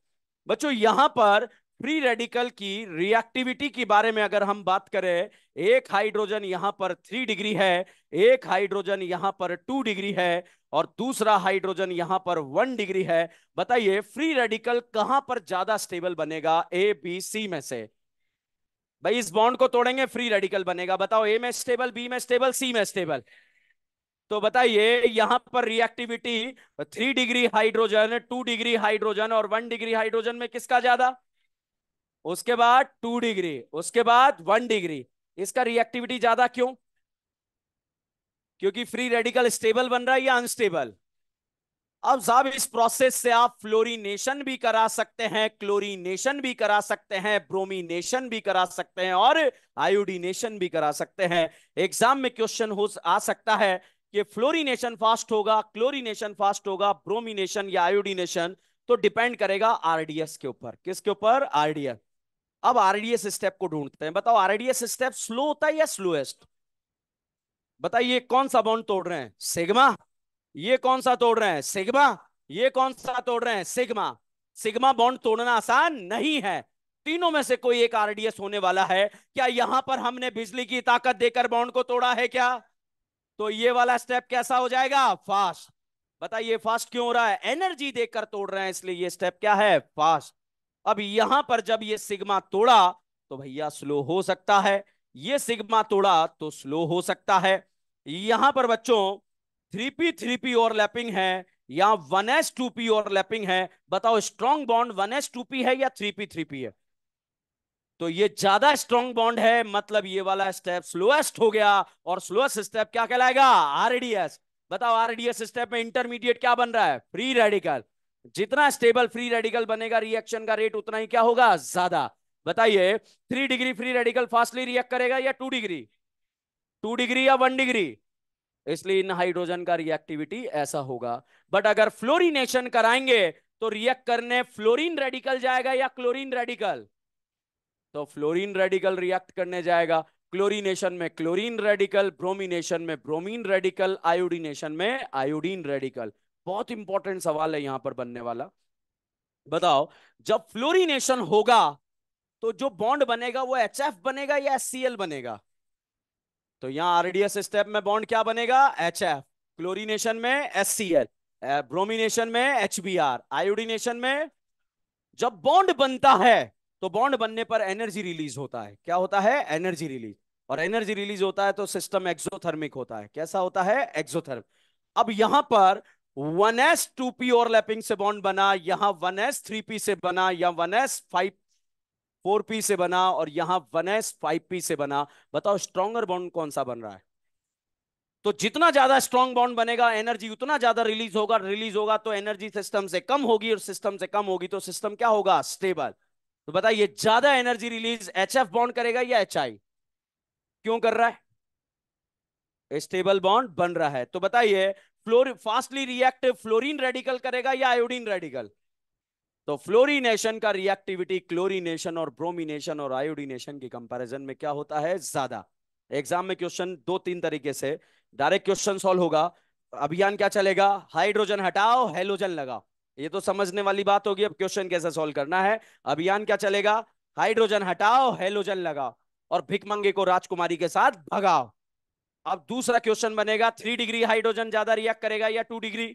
बच्चों यहां पर फ्री रेडिकल की रिएक्टिविटी के बारे में अगर हम बात करें एक हाइड्रोजन यहां पर थ्री डिग्री है एक हाइड्रोजन यहां पर टू डिग्री है और दूसरा हाइड्रोजन यहां पर वन डिग्री है बताइए फ्री रेडिकल कहां पर ज्यादा स्टेबल बनेगा ए बी सी में से भाई इस बॉन्ड को तोड़ेंगे फ्री रेडिकल बनेगा बताओ ए में स्टेबल बी में स्टेबल सी में स्टेबल तो बताइए यहां पर reactivity three degree hydrogen two degree hydrogen और वन डिग्री हाइड्रोजन में किसका ज्यादा उसके बाद टू डिग्री उसके बाद वन डिग्री इसका रिएक्टिविटी ज्यादा क्यों क्योंकि फ्री रेडिकल स्टेबल बन रहा है या अनस्टेबल अब साहब इस प्रोसेस से आप फ्लोरीनेशन भी करा सकते हैं क्लोरीनेशन भी करा सकते हैं ब्रोमिनेशन भी करा सकते हैं और आयोडिनेशन भी करा सकते हैं एग्जाम में क्वेश्चन हो आ सकता है कि फ्लोरीनेशन फास्ट होगा क्लोरीनेशन फास्ट होगा ब्रोमिनेशन या आयोडिनेशन तो डिपेंड करेगा आरडीएस के ऊपर किसके ऊपर आरडीएस अब आरडीएस स्टेप को ढूंढते हैं बताओ आरडीएस स्टेप स्लो होता है या स्लोएस्ट बताइए कौन सा बॉन्ड तोड़ रहे हैं सिग्मा ये कौन सा तोड़ रहे हैं सिग्मा ये कौन सा तोड़ रहे हैं सिग्मा सिग्मा बॉन्ड तोड़ना आसान नहीं है तीनों में से कोई एक आरडीएस होने वाला है क्या यहां पर हमने बिजली की ताकत देकर बॉन्ड को तोड़ा है क्या तो ये वाला स्टेप कैसा हो जाएगा फास्ट बताइए फास्ट क्यों हो रहा है एनर्जी देकर तोड़ रहे हैं इसलिए ये स्टेप क्या है फास्ट अब यहां पर जब ये सिग्मा तोड़ा तो भैया स्लो हो सकता है ये सिग्मा तोड़ा तो स्लो हो सकता है यहां पर बच्चों three P three P overlapping है या one S two P overlapping है बताओ strong bond one S two P है या थ्री पी थ्री पी है तो ये ज्यादा स्ट्रॉन्ग बॉन्ड है मतलब ये वाला स्टेप स्लोएस्ट हो गया और स्लोएस्ट स्टेप क्या कहलाएगा आरडीएस बताओ आरडीएस स्टेप में इंटरमीडिएट क्या बन रहा है फ्री रेडिकल जितना स्टेबल फ्री रेडिकल बनेगा रिएक्शन का रेट उतना ही क्या होगा ज्यादा बताइए three degree free radical fastly react करेगा या टू डिग्री टू डिग्री या वन डिग्री इसलिए इन हाइड्रोजन का रिएक्टिविटी ऐसा होगा बट अगर फ्लोरिनेशन कराएंगे तो रिएक्ट करने फ्लोरिन रेडिकल जाएगा या क्लोरीन रेडिकल तो फ्लोरिन रेडिकल रिएक्ट करने जाएगा क्लोरिनेशन में क्लोरिन रेडिकल ब्रोमिनेशन में ब्रोमिन रेडिकल आयोडिनेशन में आयोडीन रेडिकल बहुत इंपॉर्टेंट सवाल है यहां पर बनने वाला बताओ जब फ्लोरिनेशन होगा तो जो बॉन्ड बनेगा वो एच बनेगा या एस बनेगा तो यहां आरडीएस स्टेप में बॉन्ड क्या बनेगा एच क्लोरिनेशन में एस ब्रोमिनेशन eh, में एच आयोडिनेशन में जब बॉन्ड बनता है तो बॉन्ड बनने पर एनर्जी रिलीज होता है क्या होता है एनर्जी रिलीज और एनर्जी रिलीज होता है तो सिस्टम एक्सोथर्मिक होता है कैसा होता है एक्सोथर्म अब यहां पर one S two P overlapping से बॉन्ड बना यहां वन एस थ्री पी से बना या one S five four P से बना और यहां वन एस फाइव पी से बना बताओ स्ट्रॉन्गर बॉन्ड कौन सा बन रहा है तो जितना ज्यादा स्ट्रॉन्ग बॉन्ड बनेगा एनर्जी उतना ज्यादा रिलीज होगा रिलीज होगा तो एनर्जी सिस्टम से कम होगी और सिस्टम से कम होगी तो सिस्टम क्या होगा स्टेबल तो बताइए ज्यादा energy release H F bond करेगा या एच आई क्यों कर रहा है स्टेबल बॉन्ड बन रहा है तो बताइए फ्लोर फास्टली रिएक्टिव फ्लोरीन रेडिकल करेगा या आयोडीन रेडिकल तो फ्लोरीनेशन का रिएक्टिविटी क्लोरीनेशन और ब्रोमिनेशन और आयोडीनेशन के कंपैरिजन में क्या होता है ज्यादा एग्जाम में क्वेश्चन दो तीन तरीके से डायरेक्ट क्वेश्चन सॉल्व होगा अभियान क्या चलेगा हाइड्रोजन हटाओ हेलोजन लगाओ ये तो समझने वाली बात होगी अब क्वेश्चन कैसे सॉल्व करना है अभियान क्या चलेगा हाइड्रोजन हटाओ हेलोजन लगाओ और भिकमंगे को राजकुमारी के साथ भगाओ अब दूसरा क्वेश्चन बनेगा थ्री डिग्री हाइड्रोजन ज्यादा रिएक्ट करेगा या टू डिग्री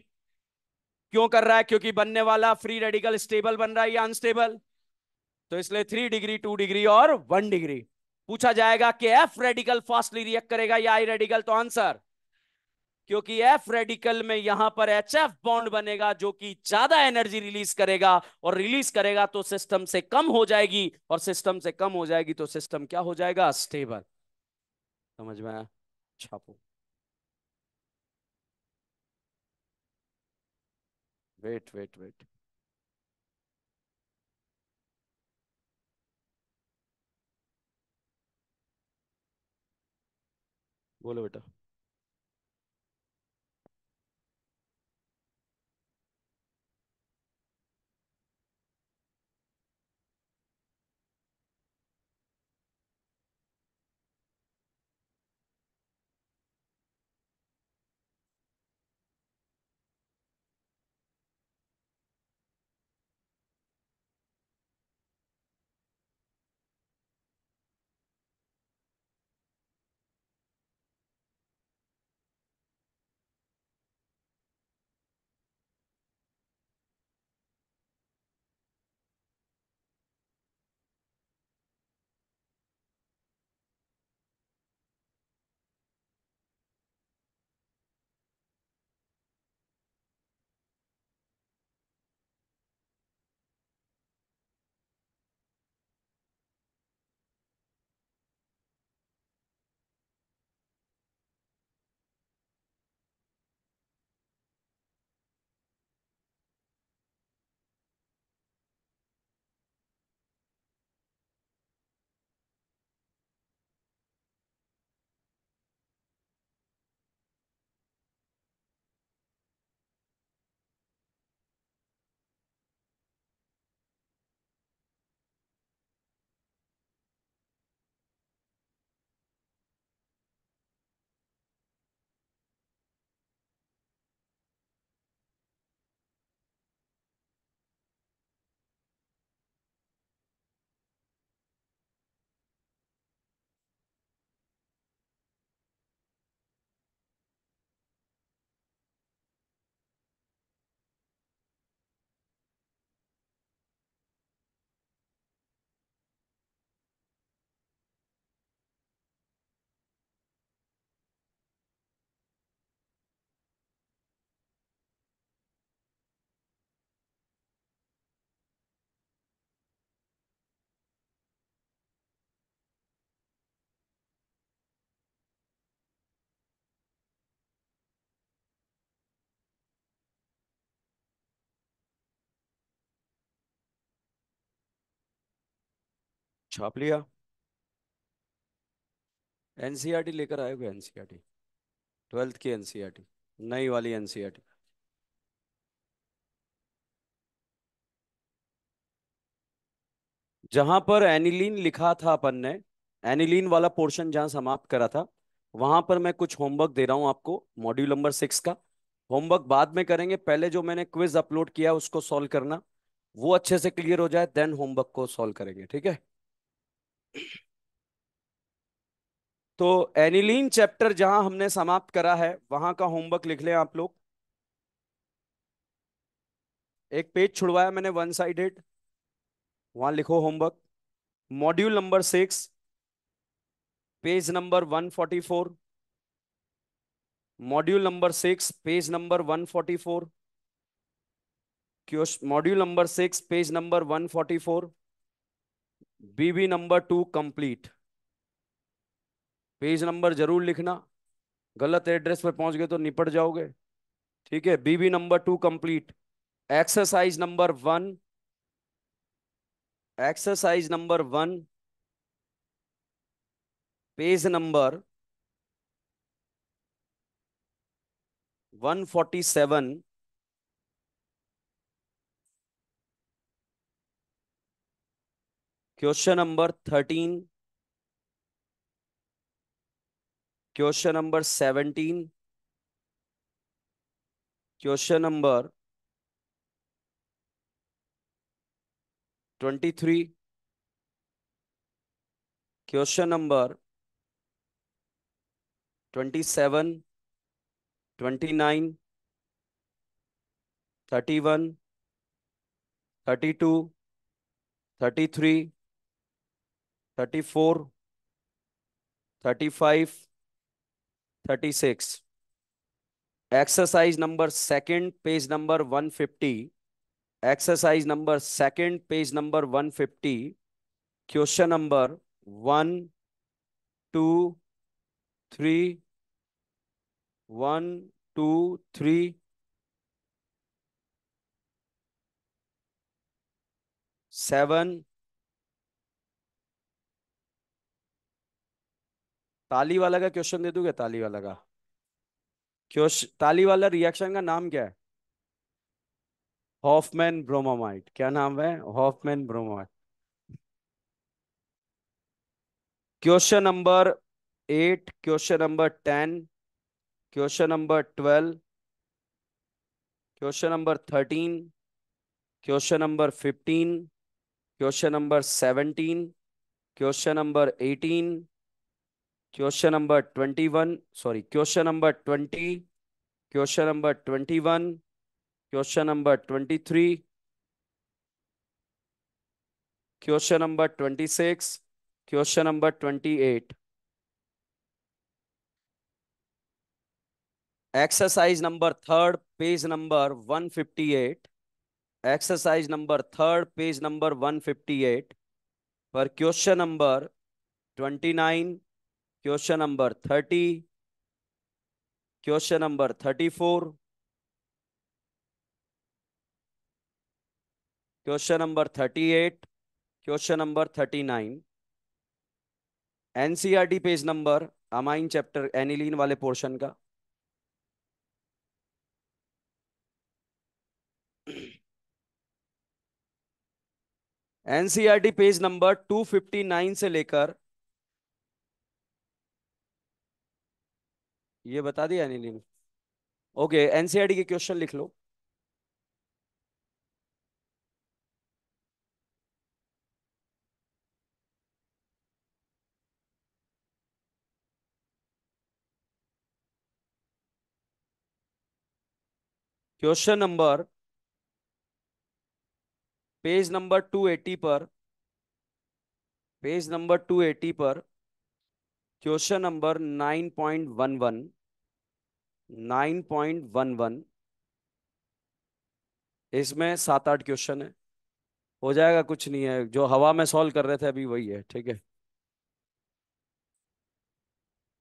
क्यों कर रहा है क्योंकि बनने वाला फ्री रेडिकल स्टेबल बन रहा है या अनस्टेबल तो इसलिए थ्री डिग्री टू डिग्री और वन डिग्री पूछा जाएगा कि एफ रेडिकल फास्टली रिएक्ट करेगा या आई रेडिकल तो आंसर क्योंकि एफ रेडिकल में यहां पर एच एफ बॉन्ड बनेगा जो कि ज्यादा एनर्जी रिलीज करेगा और रिलीज करेगा तो सिस्टम से कम हो जाएगी और सिस्टम से कम हो जाएगी तो सिस्टम क्या हो जाएगा स्टेबल समझ में आया छापो वेट वेट वेट बोलो बेटा छाप लिया एनसीईआरटी e लेकर आए हुए एनसीईआरटी ट्वेल्थ की एनसीईआरटी e नई वाली एनसीईआरटी e जहां पर एनिलीन लिखा था अपन ने एनिलीन वाला पोर्शन जहां समाप्त करा था वहां पर मैं कुछ होमवर्क दे रहा हूं आपको मॉड्यूल नंबर सिक्स का होमवर्क बाद में करेंगे पहले जो मैंने क्विज अपलोड किया उसको सॉल्व करना वो अच्छे से क्लियर हो जाए देन होमवर्क को सॉल्व करेंगे ठीक है तो एनिलीन चैप्टर जहां हमने समाप्त करा है वहां का होमवर्क लिख लें आप लोग एक पेज छुड़वाया मैंने वन साइडेड वहां लिखो homework module number six page number one forty four module number six page number one forty four module number six page number one forty four BB number two complete page number जरूर लिखना गलत address पर पहुंच गए तो निपट जाओगे ठीक है BB number two complete exercise number one exercise number one page number 147 question number thirteen question number seventeen question number twenty three question number twenty seven twenty nine thirty one thirty two thirty three thirty four thirty five thirty six exercise number second page number one fifty exercise number second page number one fifty question number one two three one two three seven ताली वाला का question दे दूंगे ताली वाला का question ताली वाला reaction का नाम क्या है हॉफमैन ब्रोमामाइट क्या नाम है Hoffmann bromamide question number eight question number ten question number twelve question number thirteen question number fifteen question number seventeen question number eighteen question number twenty one sorry question number twenty question number twenty one question number twenty three question number twenty six question number twenty eight exercise number third page number one fifty eight exercise number third page number one fifty eight पर question number twenty nine question number thirty question number thirty four question number thirty eight question number thirty nine NCERT page number amine chapter aniline वाले portion का NCERT page number two fifty nine से लेकर ये बता दिया ने okay NCERT e के question लिख लो क्वेश्चन नंबर पेज नंबर 280 पर पेज नंबर 280 पर question number nine point one one nine point one one इसमें सात आठ क्वेश्चन है हो जाएगा कुछ नहीं है जो हवा में सॉल्व कर रहे थे अभी वही है ठीक है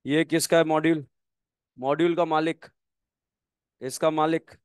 ये किसका है मॉड्यूल मॉड्यूल का मालिक इसका मालिक